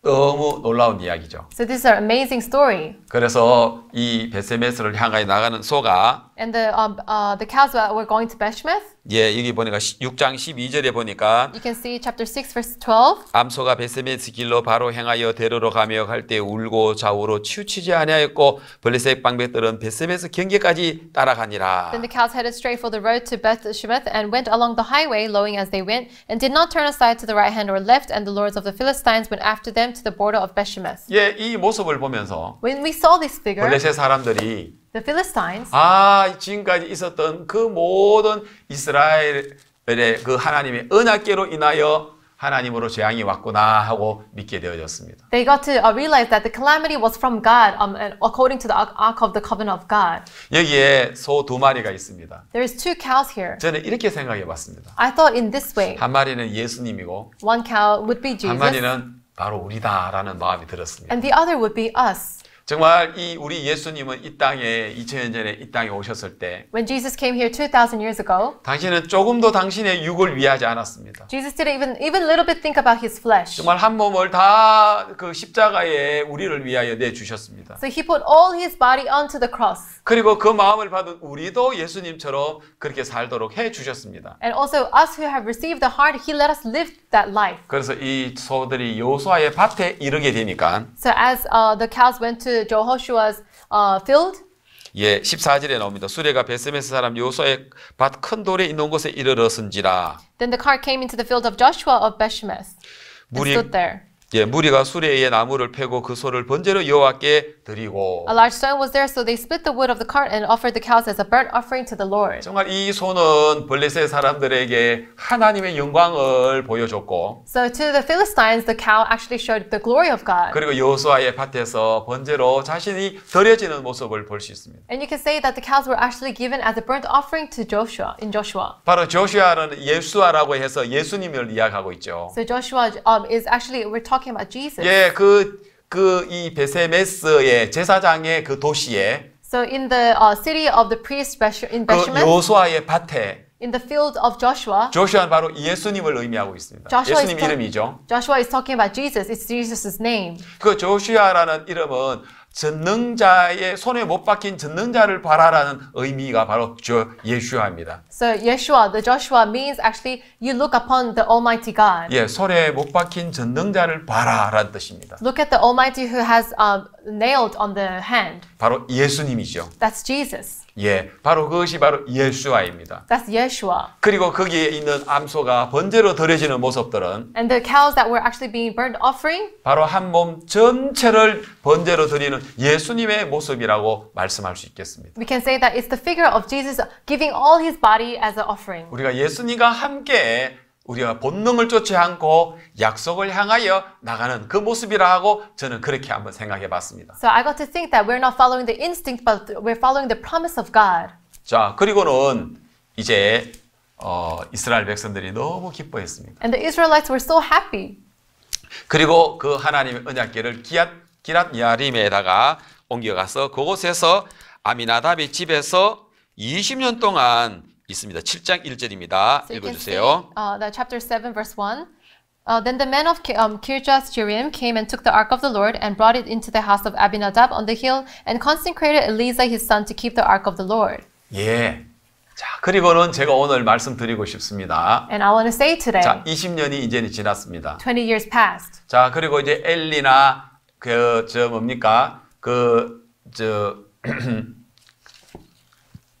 너무 놀라운 이야기죠. So this is an amazing story. 그래서 이 베세메스를 향해 나가는 소가 And the um, uh, the cows that were going to Bethshemesh 예, 여기 보니까 6장 12절에 보니까 You can see chapter 6 verse 12. 암소가 베세메스 길로 바로 행하여 대로로 가며 갈 때 울고 좌우로 치우치지 아니하였고 블레셋 방백들은 베세메스 경계까지 따라가니라. Then the cows headed straight for the road to Beth Shemeth and went along the highway lowing as they went and did not turn aside to the right hand or left and the lords of the Philistines went after them to the border of Beth Shemeth. 예, 이 모습을 보면서 When we saw this figure 블레셋 사람들이 The Philistines. 아, 지금까지 있었던 그 모든 이스라엘의 그 하나님의 은약계로 인하여 하나님으로 재앙이 왔구나 하고 믿게 되어졌습니다. They got to realize that the calamity was from God, um, according to the Ark of the Covenant of God. 여기에 소 두 마리가 있습니다. There's two cows here. 저는 이렇게 생각해봤습니다. I thought in this way. 한 마리는 예수님이고, one cow would be Jesus. 한 마리는 바로 우리다라는 마음이 들었습니다. And the other would be us. 정말 이 우리 예수님은 이 땅에 2000년 전에 이 땅에 오셨을 때 When Jesus came here 2000 years ago 당신은 조금도 당신의 육을 위하지 않았습니다. Jesus didn't even even little bit think about his flesh. 정말 한 몸을 다그 십자가에 우리를 위하여 내 주셨습니다. So he put all his body onto the cross. 그리고 그 마음을 받은 우리도 예수님처럼 그렇게 살도록 해 주셨습니다. And also us who have received the heart he let us live that life. 그래서 이 소들이 여호수아의 밭에 이르게 되니까 So as uh, the cows went to 여호수아's uh, field? 예, 14절에 나옵니다. 수레가 베스메스 사람 요소의 밭큰 돌에 있는 곳에 이르렀은지라. Then the cart came into the field of Joshua of Bethshemesh. 물이 예, 무리가 수레에 의해 나무를 패고 그 소를 번제로 여호와께 드리고. A large stone was there, so they split the wood of the cart and offered the cows as a burnt offering to the Lord. 정말 이 소는 블레셋 사람들에게 하나님의 영광을 보여줬고. So to the Philistines, the cow actually showed the glory of God. 그리고 여호수아의 밭에서 번제로 자신이 드려지는 모습을 볼 수 있습니다. And you can say that the cows were actually given as a burnt offering to Joshua in Joshua. 바로 조슈아는 예수아라고 해서 예수님을 이야기하고 있죠. So Joshua um, is actually we're talking talking about Jesus. 예, 그그이 베세메스의 제사장의 그 도시에 So in the uh, city of the priest in Bethlehem. 그 여호수아의 밭에 In the field of Joshua. 조슈아는 바로 예수님을 의미하고 있습니다. Joshua 예수님 이름이죠. Joshua is talking about Jesus. It's Jesus's name. 그 조슈아라는 이름은 전능자의 손에 못 박힌 전능자를 바라라는 의미가 바로 저 예수아입니다. So Yeshua, the Joshua means actually you look upon the Almighty God. 예, 손에 못 박힌 전능자를 바라라는 뜻입니다. Look at the Almighty who has um, nailed on the hand. 바로 예수님이죠. That's Jesus. 예, 바로 그것이 바로 예수아입니다. That's Yeshua. 그리고 거기에 있는 암소가 번제로 덜어지는 모습들은 And the cows that were actually being burned offering 바로 한 몸 전체를 번제로 드리는 예수님의 모습이라고 말씀할 수 있겠습니다. We can say that it's the figure of Jesus giving all his body as an offering. 우리가 예수님과 함께 우리가 본능을 쫓지 않고 약속을 향하여 나가는 그 모습이라고 저는 그렇게 한번 생각해 봤습니다. So I got to think that we're not following the instinct but we're following the promise of God. 자, 그리고는 이제 어, 이스라엘 백성들이 너무 기뻐했습니다. And the Israelites were so happy. 그리고 그 하나님의 언약궤를 기앗 기랏 야림에다가 옮겨가서 그곳에서 아미나답의 집에서 20년 동안 있습니다. 7장 1절입니다. So 읽어 주세요. Uh, the chapter 7 verse 1. Uh, then the men of um, Kirjath Jearim came and took the ark of the Lord and brought it into the house of Abinadab on the hill and consecrated Eleazar his son to keep the ark of the Lord. 예. 자, 그리고는 제가 오늘 말씀드리고 싶습니다. And I want to say today. 자, 20년이 이제는 지났습니다. 20 years passed. 자, 그리고 이제 엘리나 그 저 뭡니까? 그저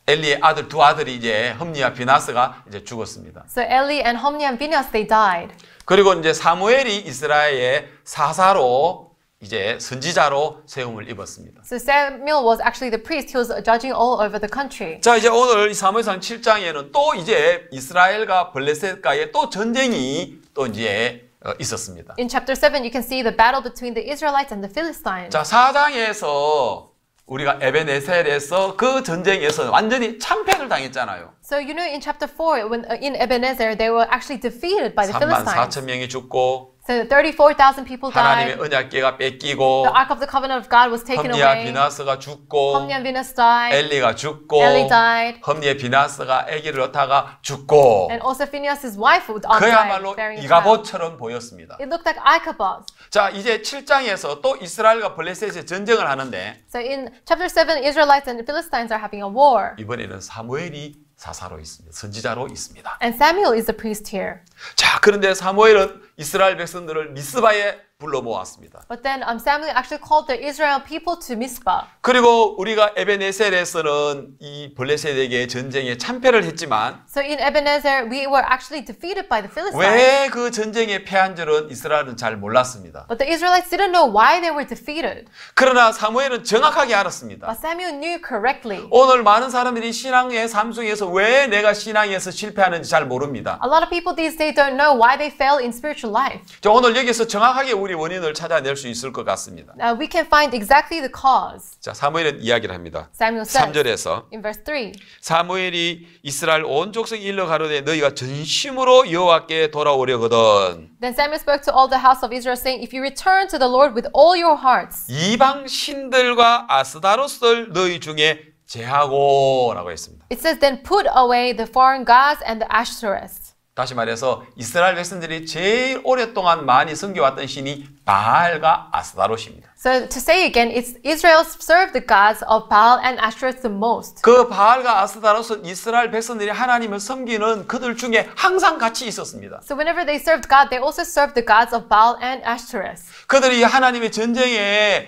엘리의 아들 두 아들이 이제 험니와 비나스가 이제 죽었습니다. So Eli and Homni and Phinehas they died. 그리고 이제 사무엘이 이스라엘의 사사로 이제 선지자로 세움을 입었습니다. So Samuel was actually the priest. He was judging all over the country. 자 이제 오늘 사무엘상 7장에는 또 이제 이스라엘과 블레셋과의 또 전쟁이 또 이제 있었습니다. In chapter 7 you can see the battle between the Israelites and the Philistines. 자 4장에서 우리가 에베네셀에서 그 전쟁에서 완전히 참패를 당했잖아요. So you know in chapter 4 when in Ebenezer they were actually defeated by the Philistines. 3만 4천 명이 죽고 So 34,000 people died. 하나님의 언약궤가 뺏기고 The ark of the covenant of God was taken 험리와 away. 비나스가 죽고 험리와 비나스 died. 엘리가 죽고 Eli died. 험리의 비나스가 아기를 낳다가 죽고 And also Phinehas's wife died. 그야말로 이가봇처럼 보였습니다. It looked like Ichabod. 자, 이제 7장에서 또 이스라엘과 블레셋이 전쟁을 하는데 So in chapter 7 Israelites and Philistines are having a war. 이번에는 사무엘이 사사로 있습니다. 선지자로 있습니다. And Samuel is the priest here. 자, 그런데 사무엘은 이스라엘 백성들을 미스바에 불러 모았습니다. But then um, Samuel actually called the Israel people to Mizpah. 그리고 우리가 에베네셀에서는 이 블레셋에게 전쟁에 참패를 했지만 So in Ebenezer we were actually defeated by the Philistines. 왜그 전쟁의 패한 줄은 이스라엘은 잘 몰랐습니다. But the Israelites didn't know why they were defeated. 그러나 사무엘은 정확하게 알았습니다. But Samuel knew correctly. 오늘 많은 사람들이 신앙의 삶 속에서 왜 내가 신앙에서 실패하는지 잘 모릅니다. A lot of people these days don't know why they fail in spiritual life. 저 오늘 여기서 정확하게 우리 우리 원인을 찾아낼 수 있을 것 같습니다. Uh, we can find exactly the cause. 자, 사무엘은 이야기를 합니다. Samuel says, 3절에서 in verse 3. 사무엘이 이스라엘 온 족속 일러 가로되 너희가 전심으로 여호와께 돌아오려거든. Then Samuel spoke to all the house of Israel saying if you return to the Lord with all your hearts 이방 신들과 아스다롯을 너희 중에 제하고라고 했습니다. It says then put away the foreign gods and the Ashtoreths 다시 말해서 이스라엘 백성들이 제일 오랫동안 많이 섬겨왔던 신이 바알과 아스다롯입니다. So to say again, it's Israel served the gods of Baal and Ashtaroth the most. 그 바알과 아스다롯은 이스라엘 백성들이 하나님을 섬기는 그들 중에 항상 같이 있었습니다. So whenever they served God, they also served the gods of Baal and Ashtaroth. 그들이 하나님의 전쟁에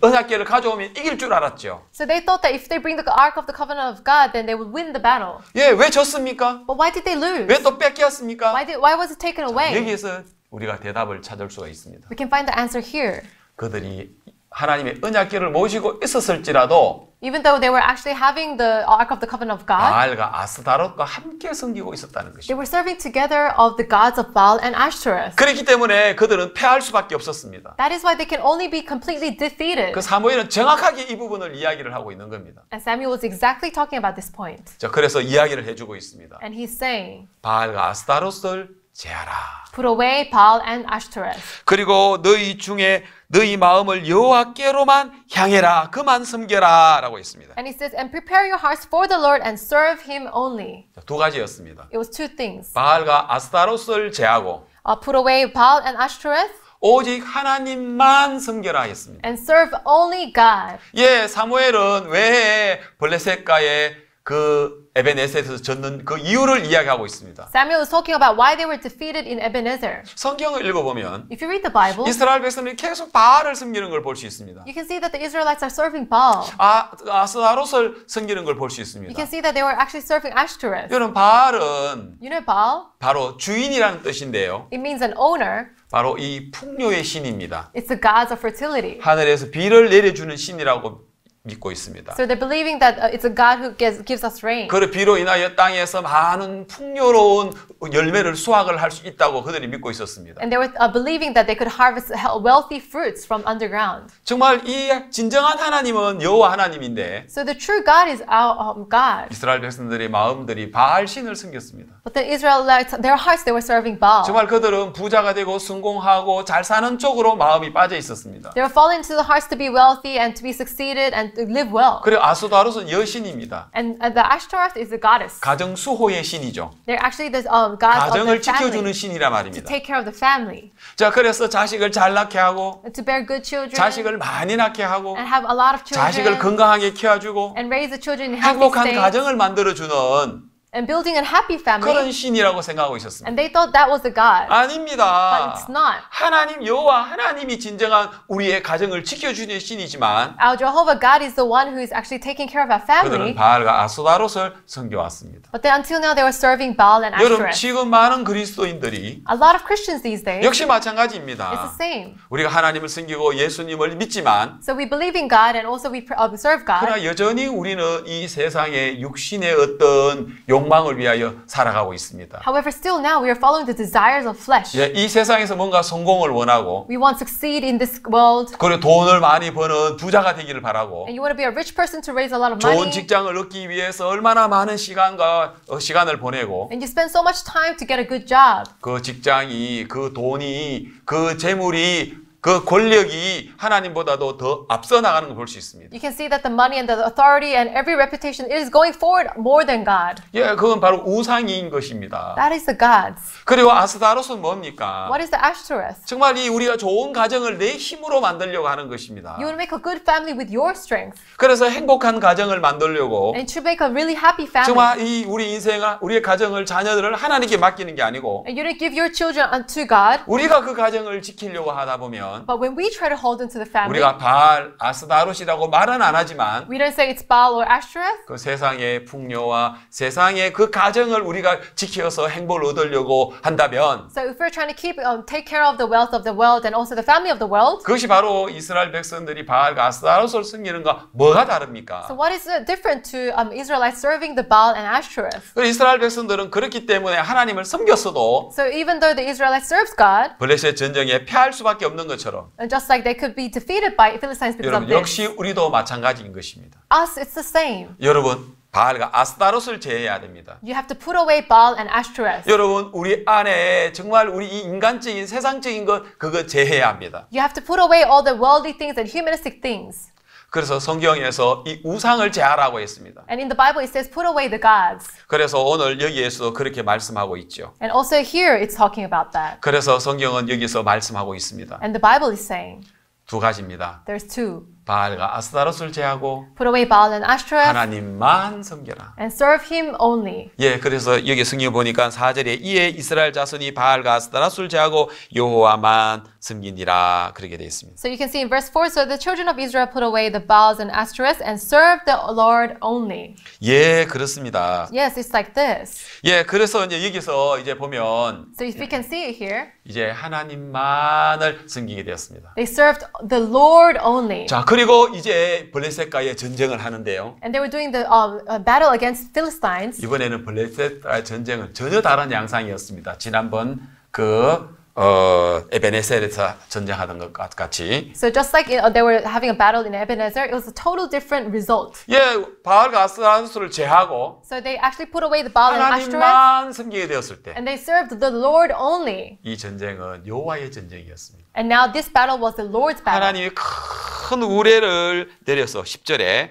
언약궤를 가져오면 이길 줄 알았죠. So they thought that if they bring the ark of the covenant of God, then they would win the battle. 예, 왜 졌습니까? But why did they lose? 왜또 뺏겼습니까? Why did why was it taken away? 자, 여기에서 우리가 대답을 찾을 수가 있습니다. We can find the answer here. 그들이 하나님의 언약궤를 모시고 있었을지라도 even though they were actually having the ark of the covenant of God 바알과 아스타롯과 함께 섬기고 있었다는 것이죠. They were serving together of the gods of Baal and Ashtoreth. 그렇기 때문에 그들은 패할 수밖에 없었습니다. That is why they can only be completely defeated. 그 사무엘은 정확하게 이 부분을 이야기를 하고 있는 겁니다. And Samuel was exactly talking about this point. 자, 그래서 이야기를 해 주고 있습니다. And he's saying 바알과 아스타롯을 제하라. Put away Baal and Ashtoreth. 그리고 너희 중에 너희 마음을 여호와께로만 향해라. 그만 섬겨라라고 했습니다. And he says, and prepare your hearts for the Lord and serve Him only. 두 가지였습니다. It was two things. 바알과 아스타롯을 제하고. Uh, put away Baal and Ashtoreth. 오직 하나님만 섬겨라 했습니다. And serve only God. 예, 사무엘은 왜 블레셋가의 그 에베네셀에서 졌는 그 이유를 이야기하고 있습니다. Samuel is talking about why they were defeated in Ebenezer. 성경을 읽어보면 If you read the Bible, 이스라엘 백성들이 계속 바알을 섬기는 걸 볼 수 있습니다. You can see that the Israelites are serving Baal. 아, 아스타롯을 섬기는 걸 볼 수 있습니다. You can see that they were actually serving Ashtoreth. 여러분 바알은 you know Baal? 바로 주인이라는 뜻인데요. It means an owner. 바로 이 풍요의 신입니다. It's the gods of fertility. 하늘에서 비를 내려주는 신이라고 믿고 있습니다. So they're believing that it's a God who gives, gives us rain. 그를 비로 인하여 땅에서 많은 풍요로운 열매를 수확을 할 수 있다고 그들이 믿고 있었습니다. And they were believing that they could harvest wealthy fruits from underground. 정말 이 진정한 하나님은 여호와 하나님인데. So the true God is our um, God. 이스라엘 백성들의 마음들이 바알 신을 섬겼습니다. But the Israelites, their hearts, they were serving Baal. 정말 그들은 부자가 되고 성공하고 잘 사는 쪽으로 마음이 빠져 있었습니다. They were falling into the hearts to be wealthy and to be succeeded and to live well. 그리고 아스타롯은 여신입니다. And the Ashtaroth is a goddess. 가정 수호의 신이죠. They're actually the um, god 가정을 of the 지켜주는 신이라 말입니다. To take care of the family. 자, 그래서 자식을 잘 낳게 하고 to bear good children. 자식을 많이 낳게 하고 and have a lot of children. 자식을 건강하게 키워주고 and raise the children in healthy 행복한 state. 가정을 만들어 주는 and building a happy family. 그런 신이라고 생각하고 있었습니다. And they thought that was a god. 아닙니다. But it's not. 하나님 여호와 하나님이 진정한 우리의 가정을 지켜주는 신이지만 Our Jehovah God is the one who is actually taking care of our family. 그들은 바알과 아스다롯을 섬겨왔습니다. But then until now they were serving Baal and Ashtoreth. 여러분 지금 많은 그리스도인들이 a lot of Christians these days. 역시 마찬가지입니다. It's the same. 우리가 하나님을 섬기고 예수님을 믿지만 So we believe in God and also we observe God. 그러나 여전히 우리는 이 세상의 육신의 어떤 용 욕망을 위하여 살아가고 있습니다. However, still now we are following the desires of flesh. 예, 이 세상에서 뭔가 성공을 원하고 We want to succeed in this world. 그리고 돈을 많이 버는 부자가 되기를 바라고 And you want to be a rich person to raise a lot of money. 좋은 직장을 얻기 위해서 얼마나 많은 시간과 어, 시간을 보내고 And you spend so much time to get a good job. 그 직장이 그 돈이 그 재물이 그 권력이 하나님보다도 더 앞서 나가는 걸 볼 수 있습니다. You can see that the money and the authority and every reputation is going forward more than God. 예, 그건 바로 우상인 것입니다. That is the gods. 그리고 아스타롯은 뭡니까? What is the Ashtoreth? 정말 이 우리가 좋은 가정을 내 힘으로 만들려고 하는 것입니다. You want to make a good family with your strength. 그래서 행복한 가정을 만들려고 And to make a really happy family. 정말 이 우리 인생을 우리의 가정을 자녀들을 하나님께 맡기는 게 아니고 And you don't give your children unto God. 우리가 그 가정을 지키려고 하다 보면 하지만 But when we try to hold onto the family, 우리가 바알 아스다롯이라고 말은 안 하지만 we don't say it's Baal or Ashtoreth. 그 세상의 풍요와 세상의 그 가정을 우리가 지켜서 행복을 얻으려고 한다면 So if we're trying to keep um, take care of the wealth of the world and also the family of the world, 그것이 바로 이스라엘 백성들이 바알 아스다롯을 섬기는가 뭐가 다릅니까? so what is uh, different to um, Israelites serving the Baal and Ashtoreth? 그 이스라엘 백성들은 그렇기 때문에 하나님을 섬겼어도 So even though the Israelites serves God, 블레셋 전쟁에 패할 수밖에 없는 것처럼 것처럼 just like they could be defeated by Philistines because 여러분, of this. 역시 우리도 마찬가지인 것입니다. Us, it's the same. 여러분 바알과 아스타롯을 제해야 됩니다. You have to put away Baal and Ashtoreth. 여러분 우리 안에 정말 우리 이 인간적인 세상적인 것 그거 제해야 합니다. You have to put away all the worldly things and humanistic things. 그래서 성경에서 이 우상을 제하라고 했습니다. And in the Bible it says put away the gods. 그래서 오늘 여기에서 그렇게 말씀하고 있죠. And also here it's talking about that. 그래서 성경은 여기서 말씀하고 있습니다. And the Bible is saying. 두 가지입니다. There's two. 바알과 아스타롯을 제하고 Put away Baal and Ashtoreth 하나님만 섬겨라. and serve him only. 예, 그래서 여기 성경 보니까 4절에 이에 이스라엘 자손이 바알과 아스타롯을 제하고 여호와만 섬기니라 그렇게 되어 있습니다. So you can see in verse 4 so the children of Israel put away the Baals and Ashtoreth and serve the Lord only. 예, 그렇습니다. Yes, it's like this. 예, 그래서 이제 여기서 이제 보면 So if we can see it here, 이제 하나님만을 섬기게 되었습니다. they served the Lord only. 자, 그 그리고 이제 블레셋과의 전쟁을 하는데요. And they were doing the uh, battle against Philistines. 이번에는 블레셋과의 전쟁은 전혀 다른 양상이었습니다. 지난번 그 어, 에베네셀에서 전쟁하던 것 같이. So just like they were having a battle in Ebenezer, it was a total different result. 예, 바알과 아스타로스를 제하고. So they actually put away the Baal and Ashtoreth. 하나님만 섬기게 되었을 때. And they served the Lord only. 이 전쟁은 여호와의 전쟁이었습니다. And now this battle was the Lord's battle. 하나님이 큰 우레를 내려서 10절에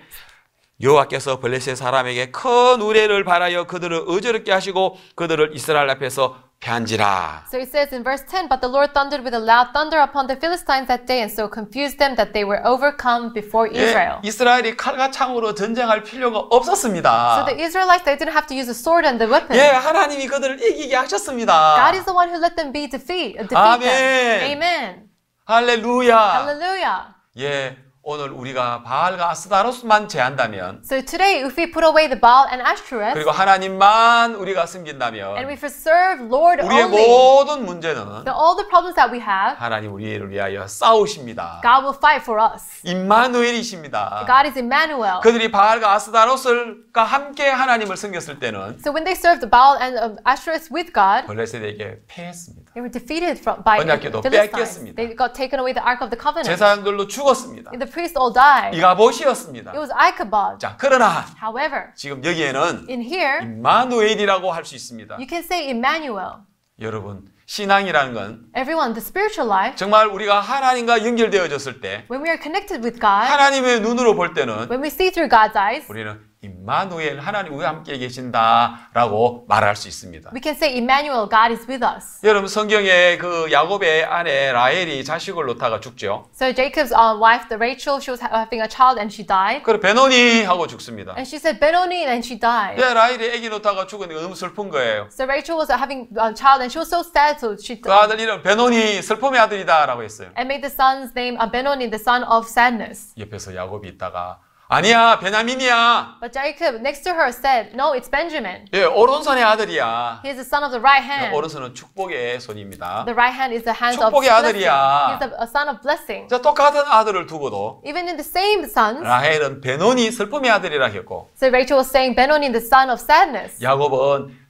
여호와께서 블레셋 사람에게 큰 우레를 바라여 그들을 의저롭게 하시고 그들을 이스라엘 앞에서 패한지라. So it says in verse 10, but the Lord thundered with a loud thunder upon the Philistines that day and so confused them that they were overcome before Israel. 예, 이스라엘이 칼과 창으로 전쟁할 필요가 없었습니다. So the Israelites they didn't have to use a sword and the weapon. 예, 하나님이 그들을 이기게 하셨습니다. God is the one who let them be defeat, defeat 아멘. them. Amen. 할렐루야. 할렐루야. 예, 오늘 우리가 바알과 아스다롯만 제한다면 So today if we put away the Baal and Ashtoreth 그리고 하나님만 우리가 섬긴다면 and we serve Lord 우리의 only, 모든 문제는 then all the problems that we have 하나님 우리를 위하여 싸우십니다. God will fight for us. 임마누엘이십니다. God is Emmanuel. 그들이 바알과 아스다롯을과 함께 하나님을 섬겼을 때는 So when they served Baal and Ashtoreth with God 벌레세대에게 패했습니다. They were defeated from, by 언약궤도 뺏겼습니다. They got taken away the Ark of the Covenant. 제사장들로 죽었습니다. The priests all died. 이가봇이었습니다. It was Ichabod. 자, 그러나 However, 지금 여기에는 in here, 임마누엘이라고 할 수 있습니다. You can say Emmanuel. 여러분 신앙이라는 건 Everyone, the spiritual life, 정말 우리가 하나님과 연결되어졌을 때 when we are connected with God, 하나님의 눈으로 볼 때는 when we see through God's eyes, 우리는 임마누엘 하나님 우리 함께 계신다라고 말할 수 있습니다. We can say Emmanuel God is with us. 여러분 성경에 그 야곱의 아내 라헬이 자식을 놓다가 죽죠. So Jacob's uh, wife the Rachel she was having a child and she died. 그리고 베노니 하고 죽습니다. And she said Benoni and she died. 예, 라헬이 아기 놓다가 죽으니까 너무 슬픈 거예요. So Rachel was having a child and she was so sad so she 그 아들 이름 베노니 슬픔의 아들이다라고 했어요. And made the son's name uh, Benoni the son of sadness. 옆에서 야곱이 있다가 아니야, 베냐민이야. But Jacob next to her said, "No, it's Benjamin." 예, 오른손의 아들이야. He is the son of the right hand. 오른손은 축복의 손입니다. The right hand is the hand 축복의 of blessing. 아들이야. He is a son of blessing. 자, 똑같은 아들을 두고도 Even in the same sons. 라헬은 베논이 슬픔의 아들이라 했고. So Rachel was saying Benoni the son of sadness. 야곱은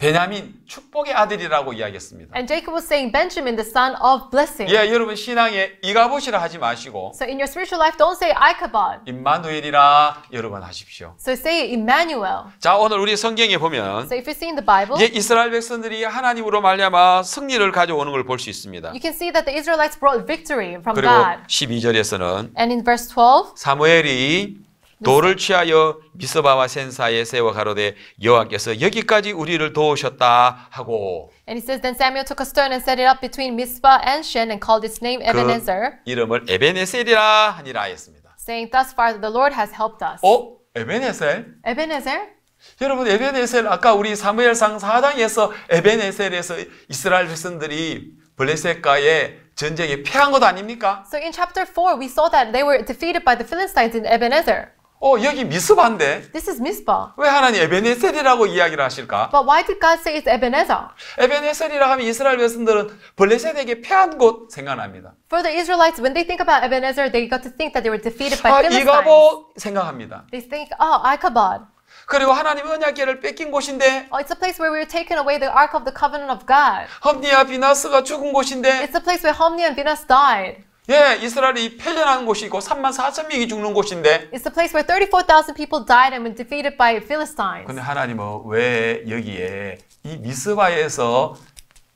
베냐민 축복의 아들이라고 이야기했습니다. And Jacob was saying Benjamin the son of blessing. 예, 여러분 신앙에 이가봇이라 하지 마시고 So in your spiritual life don't say Ichabod. 임마누엘이라 여러분 하십시오. So say Emmanuel. 자, 오늘 우리 성경에 보면 So if you see in the Bible 예, 이스라엘 백성들이 하나님으로 말미암아 승리를 가져오는 걸 볼 수 있습니다. You can see that the Israelites brought victory from 그리고 God. 그리고 12절에서는 And in verse 12 사무엘이 돌을 취하여 미스바와 센사에 세워 가로되 여호와께서 여기까지 우리를 도우셨다 하고 And it says then Samuel took a stone and set it up between Mizpah and Shen and called its name Ebenezer. 그 이름을 에베네셀이라 하니라 했습니다. Saying thus far the Lord has helped us. 어? 에베네셀? 에베네셀? 여러분 에베네셀 아까 우리 사무엘상 4장에서 에베네셀에서 이스라엘 백성들이 블레셋과의 전쟁에 패한 것 아닙니까? So in chapter 4 we saw that they were defeated by the Philistines in Ebenezer. 어 여기 미스바인데. This is Mizpah. 왜 하나님 에베네셀이라고 이야기를 하실까? But why did God say it's Ebenezer? 에베네셀이라 하면 이스라엘 백성들은 블레셋에게 패한 곳 생각납니다. For the Israelites, when they think about Ebenezer, they got to think that they were defeated by 아, Philistines. 이가봇 생각합니다. They think, oh, Ichabod. 그리고 하나님 언약궤를 뺏긴 곳인데 oh, It's a place where we were taken away the ark of the covenant of God. 험니와 비나스가 죽은 곳인데 It's a place where Homni and Venus died. 예, 이스라엘이 패전한 곳이고 3만 4천 명이 죽는 곳인데. It's the place where 34,000 people died and were defeated by Philistines. 근데 하나님은 왜 여기에 이 미스바에서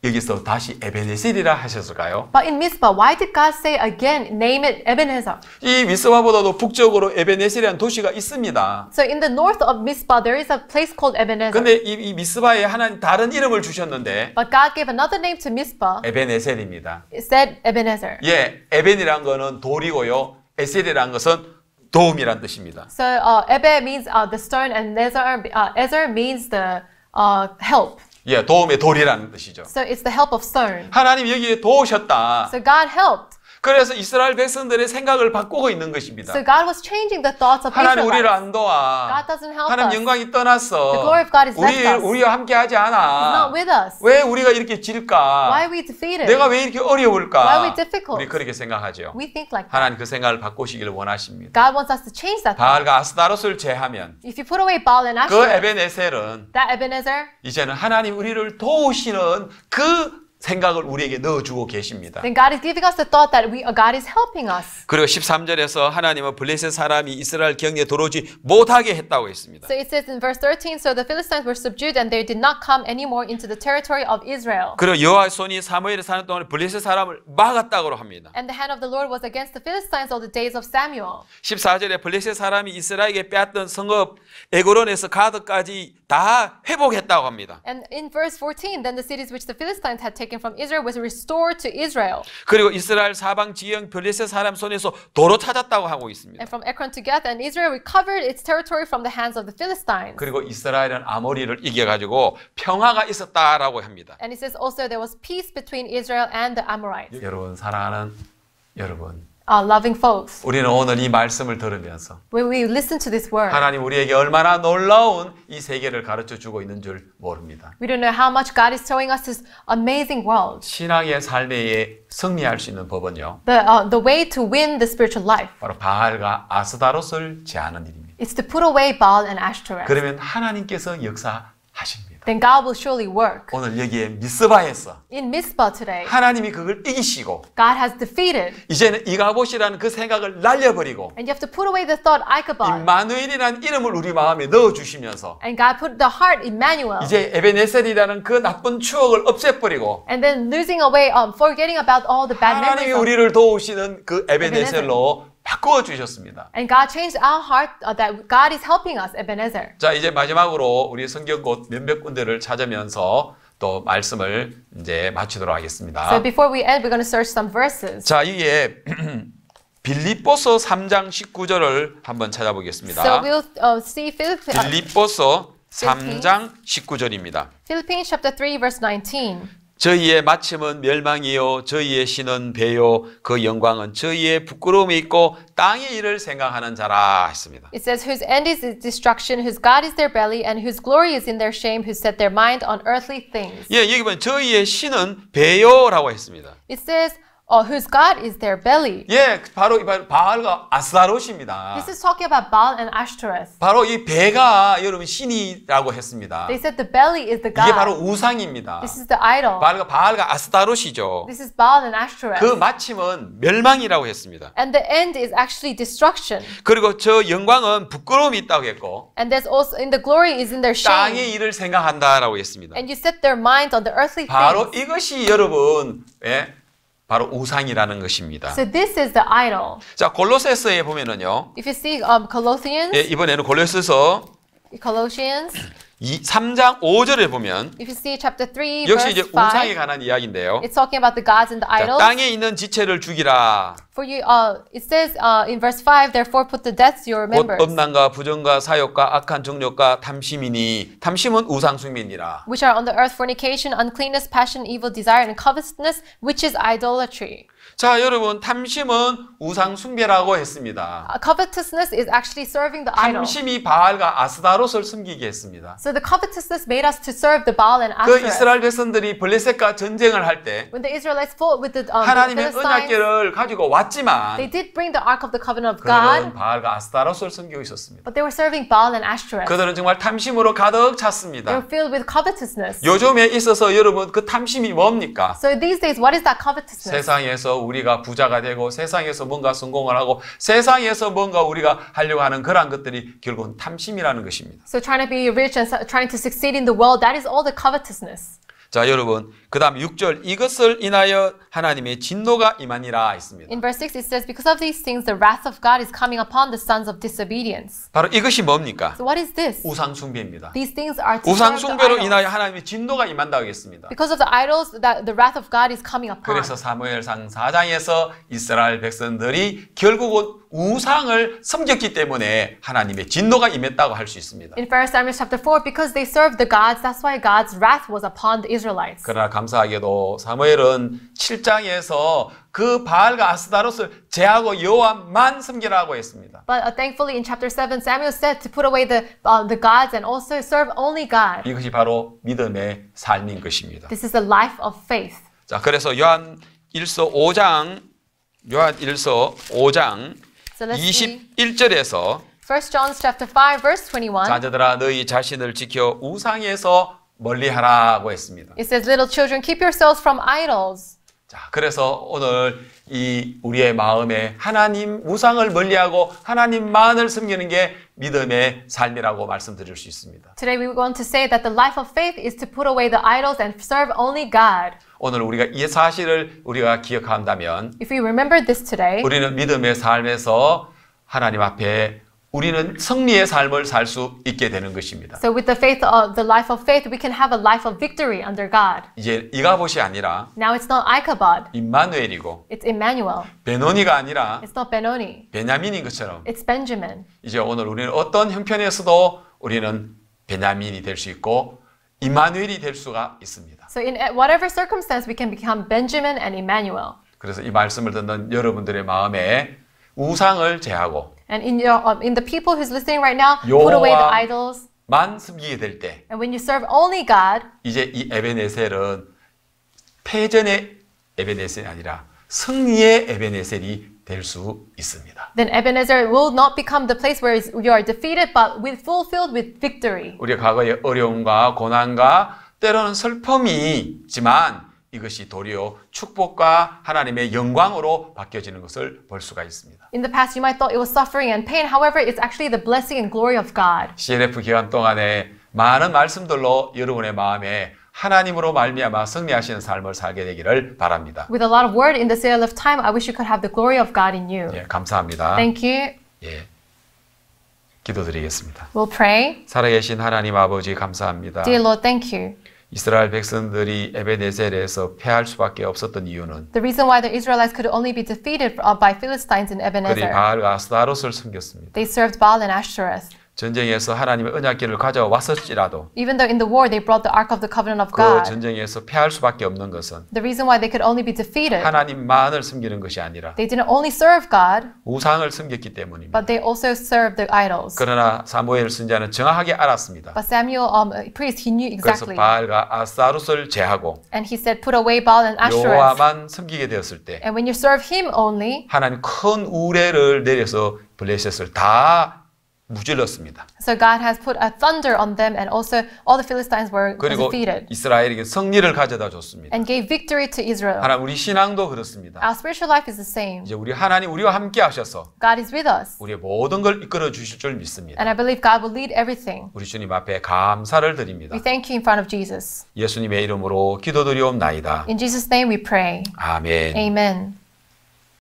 여기서 다시 에베네셀이라 하셨을까요? But in Mizpah, why did God say again, name it Ebenezer? 이 미스바보다도 북쪽으로 에베네셀이라는 도시가 있습니다. So in the north of Mizpah, there is a place called Ebenezer. 근데 이, 이 미스바에 하나 다른 이름을 주셨는데 But God gave another name to Mizpah. 에베네셀입니다. It said Ebenezer. 예, 에벤이란 거는 돌이고요. 에셀이란 것은 도움이란 뜻입니다. So uh, Ebe means uh, the stone and Ezer, uh, Ezer means the uh, help. 예, 도움의 돌이라는 뜻이죠. So it's the help of stone. 하나님 여기에 도우셨다. So God helped. 그래서 이스라엘 백성들의 생각을 바꾸고 있는 것입니다. So God was changing the thoughts of 하나님 우리를 안 도와. God doesn't help 하나님 us. 영광이 떠났어. The glory of God is 우리 left us. 우리와 함께 하지 않아. He's not with us. 왜 우리가 이렇게 질까? Why are we defeated? 내가 왜 이렇게 어려울까? Why are we difficult? 우리 그렇게 생각하죠. We think like that. 하나님 그 생각을 바꾸시길 원하십니다. God wants us to change that. 바알과 아스다롯을 제하면 If you put away Baal and Asherah, 그 에벤에셀은 that Ebenezer 이제는 하나님 우리를 도우시는 그 생각을 우리에게 넣어주고 계십니다. Then God is giving us the thought that we, God is helping us. 그리고 13절에서 하나님은 블레셋 사람이 이스라엘 경내에 들어오지 못하게 했다고 했습니다. So it says in verse 13, so the Philistines were subdued and they did not come any more into the territory of Israel. 그리고 여호와의 손이 사무엘이 사는 동안 블레셋 사람을 막았다고 합니다. And the hand of the Lord was against the Philistines all the days of Samuel. 14절에 블레셋 사람이 이스라엘에게 빼앗던 성읍 에그론에서 가드까지 다 회복했다고 합니다. And in verse 14, then the cities which the Philistines had taken taken from Israel was restored to Israel. 그리고 이스라엘 사방 지형 블레셋 사람 손에서 도로 찾았다고 하고 있습니다. And from Ekron to Gath and Israel recovered its territory from the hands of the Philistines. 그리고 이스라엘은 아모리를 이겨 가지고 평화가 있었다라고 합니다. And it says also there was peace between Israel and the Amorites. 여러분 사랑하는 여러분 uh, loving folks. 우리는 오늘 이 말씀을 들으면서 When we listen to this word, 하나님 우리에게 얼마나 놀라운 이 세계를 가르쳐 주고 있는 줄 모릅니다. We don't know how much God is showing us this amazing world. 신앙의 삶에 승리할 수 있는 법은요. The, uh, the way to win the spiritual life. 바로 바알과 아스다롯을 제하는 일입니다. It's to put away Baal and Ashtoreth. 그러면 하나님께서 역사하십니다. then God will surely work. 오늘 여기에 미스바에서 in Mizpah today, 하나님이 그걸 이기시고 God has defeated. 이제는 이가봇이라는 그 생각을 날려버리고 and you have to put away the thought Ichabod. 임마누엘이라는 이름을 우리 마음에 넣어주시면서 and God put the heart Emmanuel. 이제 에베네셀이라는 그 나쁜 추억을 없애버리고 and then losing away, um, forgetting about all the bad memories. 하나님이 우리를 도우시는 그 에베네셀로 바꾸어 주셨습니다. And God changed our heart that God is helping us, Ebenezer. 자 이제 마지막으로 우리 성경곳 몇몇 군데를 찾으면서 또 말씀을 이제 마치도록 하겠습니다. So before we end, we're going to search some verses. 자 이게 빌립보서 3장 19절을 한번 찾아보겠습니다. So we'll uh, see Philippi, 빌립보서 3장 19절입니다. Philippians chapter 3 verse 19. 저희의 마침은 멸망이요 저희의 신은 배요 그 영광은 저희의 부끄러움이 있고 땅의 일을 생각하는 자라 했습니다. It says whose end is destruction whose god is their belly and whose glory is in their shame who set their mind on earthly things. 예, 여기 보면 저희의 신은 배요라고 했습니다. It says Uh, whose god is their belly? 예, 바로 이 바알과 아스타롯입니다. This is talking about Baal and Ashtoreth. 바로 이 배가 여러분 신이라고 했습니다. They said the belly is the god. 이게 바로 우상입니다. This is the idol. 바알과 바알과 아스타롯이죠. This is Baal and Ashtoreth. 그 마침은 멸망이라고 했습니다. And the end is actually destruction. 그리고 저 영광은 부끄러움이 있다고 했고. And there's also in the glory is in their shame. 땅의 일을 생각한다라고 했습니다. And you set their minds on the earthly things. 바로 이것이 여러분 예. 바로 우상이라는 것입니다. So this is the idol. 자, 골로새서에 보면은요. If you see um, Colossians. 예, 이번에는 골로새서 Colossians 이 3장 5절을 보면 If you see chapter 3, 역시 이제 우상에 관한 이야기인데요. It's talking about the gods and the idols. 자, 땅에 있는 지체를 죽이라. For you, uh, it says uh, in verse 5, therefore put to death your members. 곧 음란과 부정과 사욕과 악한 정욕과 탐심이니 탐심은 우상 숭배니라. Which are on the earth fornication, uncleanness, passion, evil desire, and covetousness, which is idolatry. 자, 여러분 탐심은 우상 숭배라고 했습니다. Covetousness is actually serving the idol. 탐심이 바알과 아스다롯을 섬기게 했습니다. So the covetousness made us to serve the Baal and Asherah. 그 이스라엘 백성들이 블레셋과 전쟁을 할때 when the Israelites fought with the um, 하나님의 언약궤를 가지고 왔지만 they did bring the ark of the covenant of God. 그들은 바알과 아스다롯을 섬기고 있었습니다. But they were serving Baal and Asherah. 그들은 정말 탐심으로 가득 찼습니다. They were filled with covetousness. 요즘에 있어서 여러분 그 탐심이 뭡니까? So these days what is that covetousness? 세상에서 우리가 부자가 되고 세상에서 뭔가 성공을 하고 세상에서 뭔가 우리가 하려고 하는 그러한 것들이 결국은 탐심이라는 것입니다. So trying to be rich and trying to succeed in the world that is all the covetousness. 자, 여러분 그 다음 6절 이것을 인하여 하나님의 진노가 임하니라 있습니다. In verse 6 it says because of these things the wrath of God is coming upon the sons of disobedience. 바로 이것이 뭡니까? So what is this? 우상 숭배입니다. These things are 우상 숭배로 인하여 하나님의 진노가 임한다고 했습니다. Because of the idols that the wrath of God is coming upon. 그래서 사무엘상 4장에서 이스라엘 백성들이 결국은 우상을 섬겼기 때문에 하나님의 진노가 임했다고 할 수 있습니다. In 1 Samuel chapter 4 because they served the gods that's why God's wrath was upon the Israelites. 그러나 감사하게도 사무엘은 7장에서 그 바알과 아스다롯을 제하고 여호와만 섬기라고 했습니다. But uh, thankfully in chapter 7 Samuel said to put away the uh, the gods and also serve only God. 이것이 바로 믿음의 삶인 것입니다. This is the life of faith. 자, 그래서 요한 1서 5장 요한 1서 5장 so 21절에서 1 John chapter 5 verse 21 자녀들아 너희 자신을 지켜 우상에서 멀리하라고 했습니다. It says, little children, keep yourselves from idols. 자, 그래서 오늘 이 우리의 마음에 하나님 우상을 멀리하고 하나님만을 섬기는 게 믿음의 삶이라고 말씀드릴 수 있습니다. Today we were going to say that the life of faith is to put away the idols and serve only God. 오늘 우리가 이 사실을 우리가 기억한다면 If we remember this today, 우리는 믿음의 삶에서 하나님 앞에 우리는 승리의 삶을 살 수 있게 되는 것입니다. So with the faith of the life of faith we can have a life of victory under God. 이제 이가봇이 아니라 Now it's not Ichabod. 임마누엘이고 It's Emmanuel. 베노니가 아니라 It's not Benoni. 베냐민인 것처럼 It's Benjamin. 이제 오늘 우리는 어떤 형편에서도 우리는 베냐민이 될 수 있고 이마누엘이 될 수가 있습니다. So in whatever circumstance we can become Benjamin and Emmanuel. 그래서 이 말씀을 듣는 여러분들의 마음에 우상을 제하고 And in your um, in the people who's listening right now, put away the idols. 만 섬기게 될 때. And when you serve only God. 이제 이 에베네셀은 패전의 에베네셀이 아니라 승리의 에베네셀이 될 수 있습니다. Then Ebenezer will not become the place where you are defeated, but with fulfilled with victory. 우리 과거의 어려움과 고난과 때로는 슬픔이지만 이것이 도리어 축복과 하나님의 영광으로 바뀌어지는 것을 볼 수가 있습니다. In the past, you might thought it was suffering and pain. However, it's actually the blessing and glory of God. CLF 기간 동안에 많은 말씀들로 여러분의 마음에 하나님으로 말미암아 승리하시는 삶을 살게 되기를 바랍니다. With a lot of word in the CLF time, I wish you could have the glory of God in you. 예, 감사합니다. Thank you. 예. 기도드리겠습니다. We'll pray. 살아계신 하나님 아버지 감사합니다. Dear Lord, thank you. 이스라엘 백성들이 에베네셀에서 패할 수밖에 없었던 이유는 The reason why the Israelites could only be defeated by Philistines in Ebenezer. 그들이 바알 아스타롯을 섬겼습니다. They served Baal and Ashtoreth. 전쟁에서 하나님의 언약궤를 가져왔을지라도 Even though in the war they brought the ark of the covenant of 그 God. 전쟁에서 패할 수밖에 없는 것은 The reason why they could only be defeated, 하나님만을 섬기는 것이 아니라 they didn't only serve God, 우상을 섬겼기 때문입니다. but they also served the idols. 그러나 사무엘 선자는 정확하게 알았습니다. But Samuel, um, a priest, he knew 그래서 exactly. 바알과 아사룻을 제하고 And he said, Put away Baal and Asherah. 여호와만 섬기게 되었을 때 And when you serve him only, 하나님 큰 우레를 내려서 블레셋을 다 무질렀습니다. So God has put a thunder on them and also all the Philistines were 그리고 defeated. 이스라엘에게 승리를 가져다 줬습니다. And gave victory to Israel. 하나님 우리 신앙도 그렇습니다. Our spiritual life is the same. 이제 우리 하나님 우리와 함께 하셔서 God is with us. 우리의 모든 걸 이끌어 주실 줄 믿습니다. And I believe God will lead everything. 우리 주님 앞에 감사를 드립니다. We thank you in front of Jesus. 예수님의 이름으로 기도드리옵나이다. In Jesus name we pray. 아멘. Amen.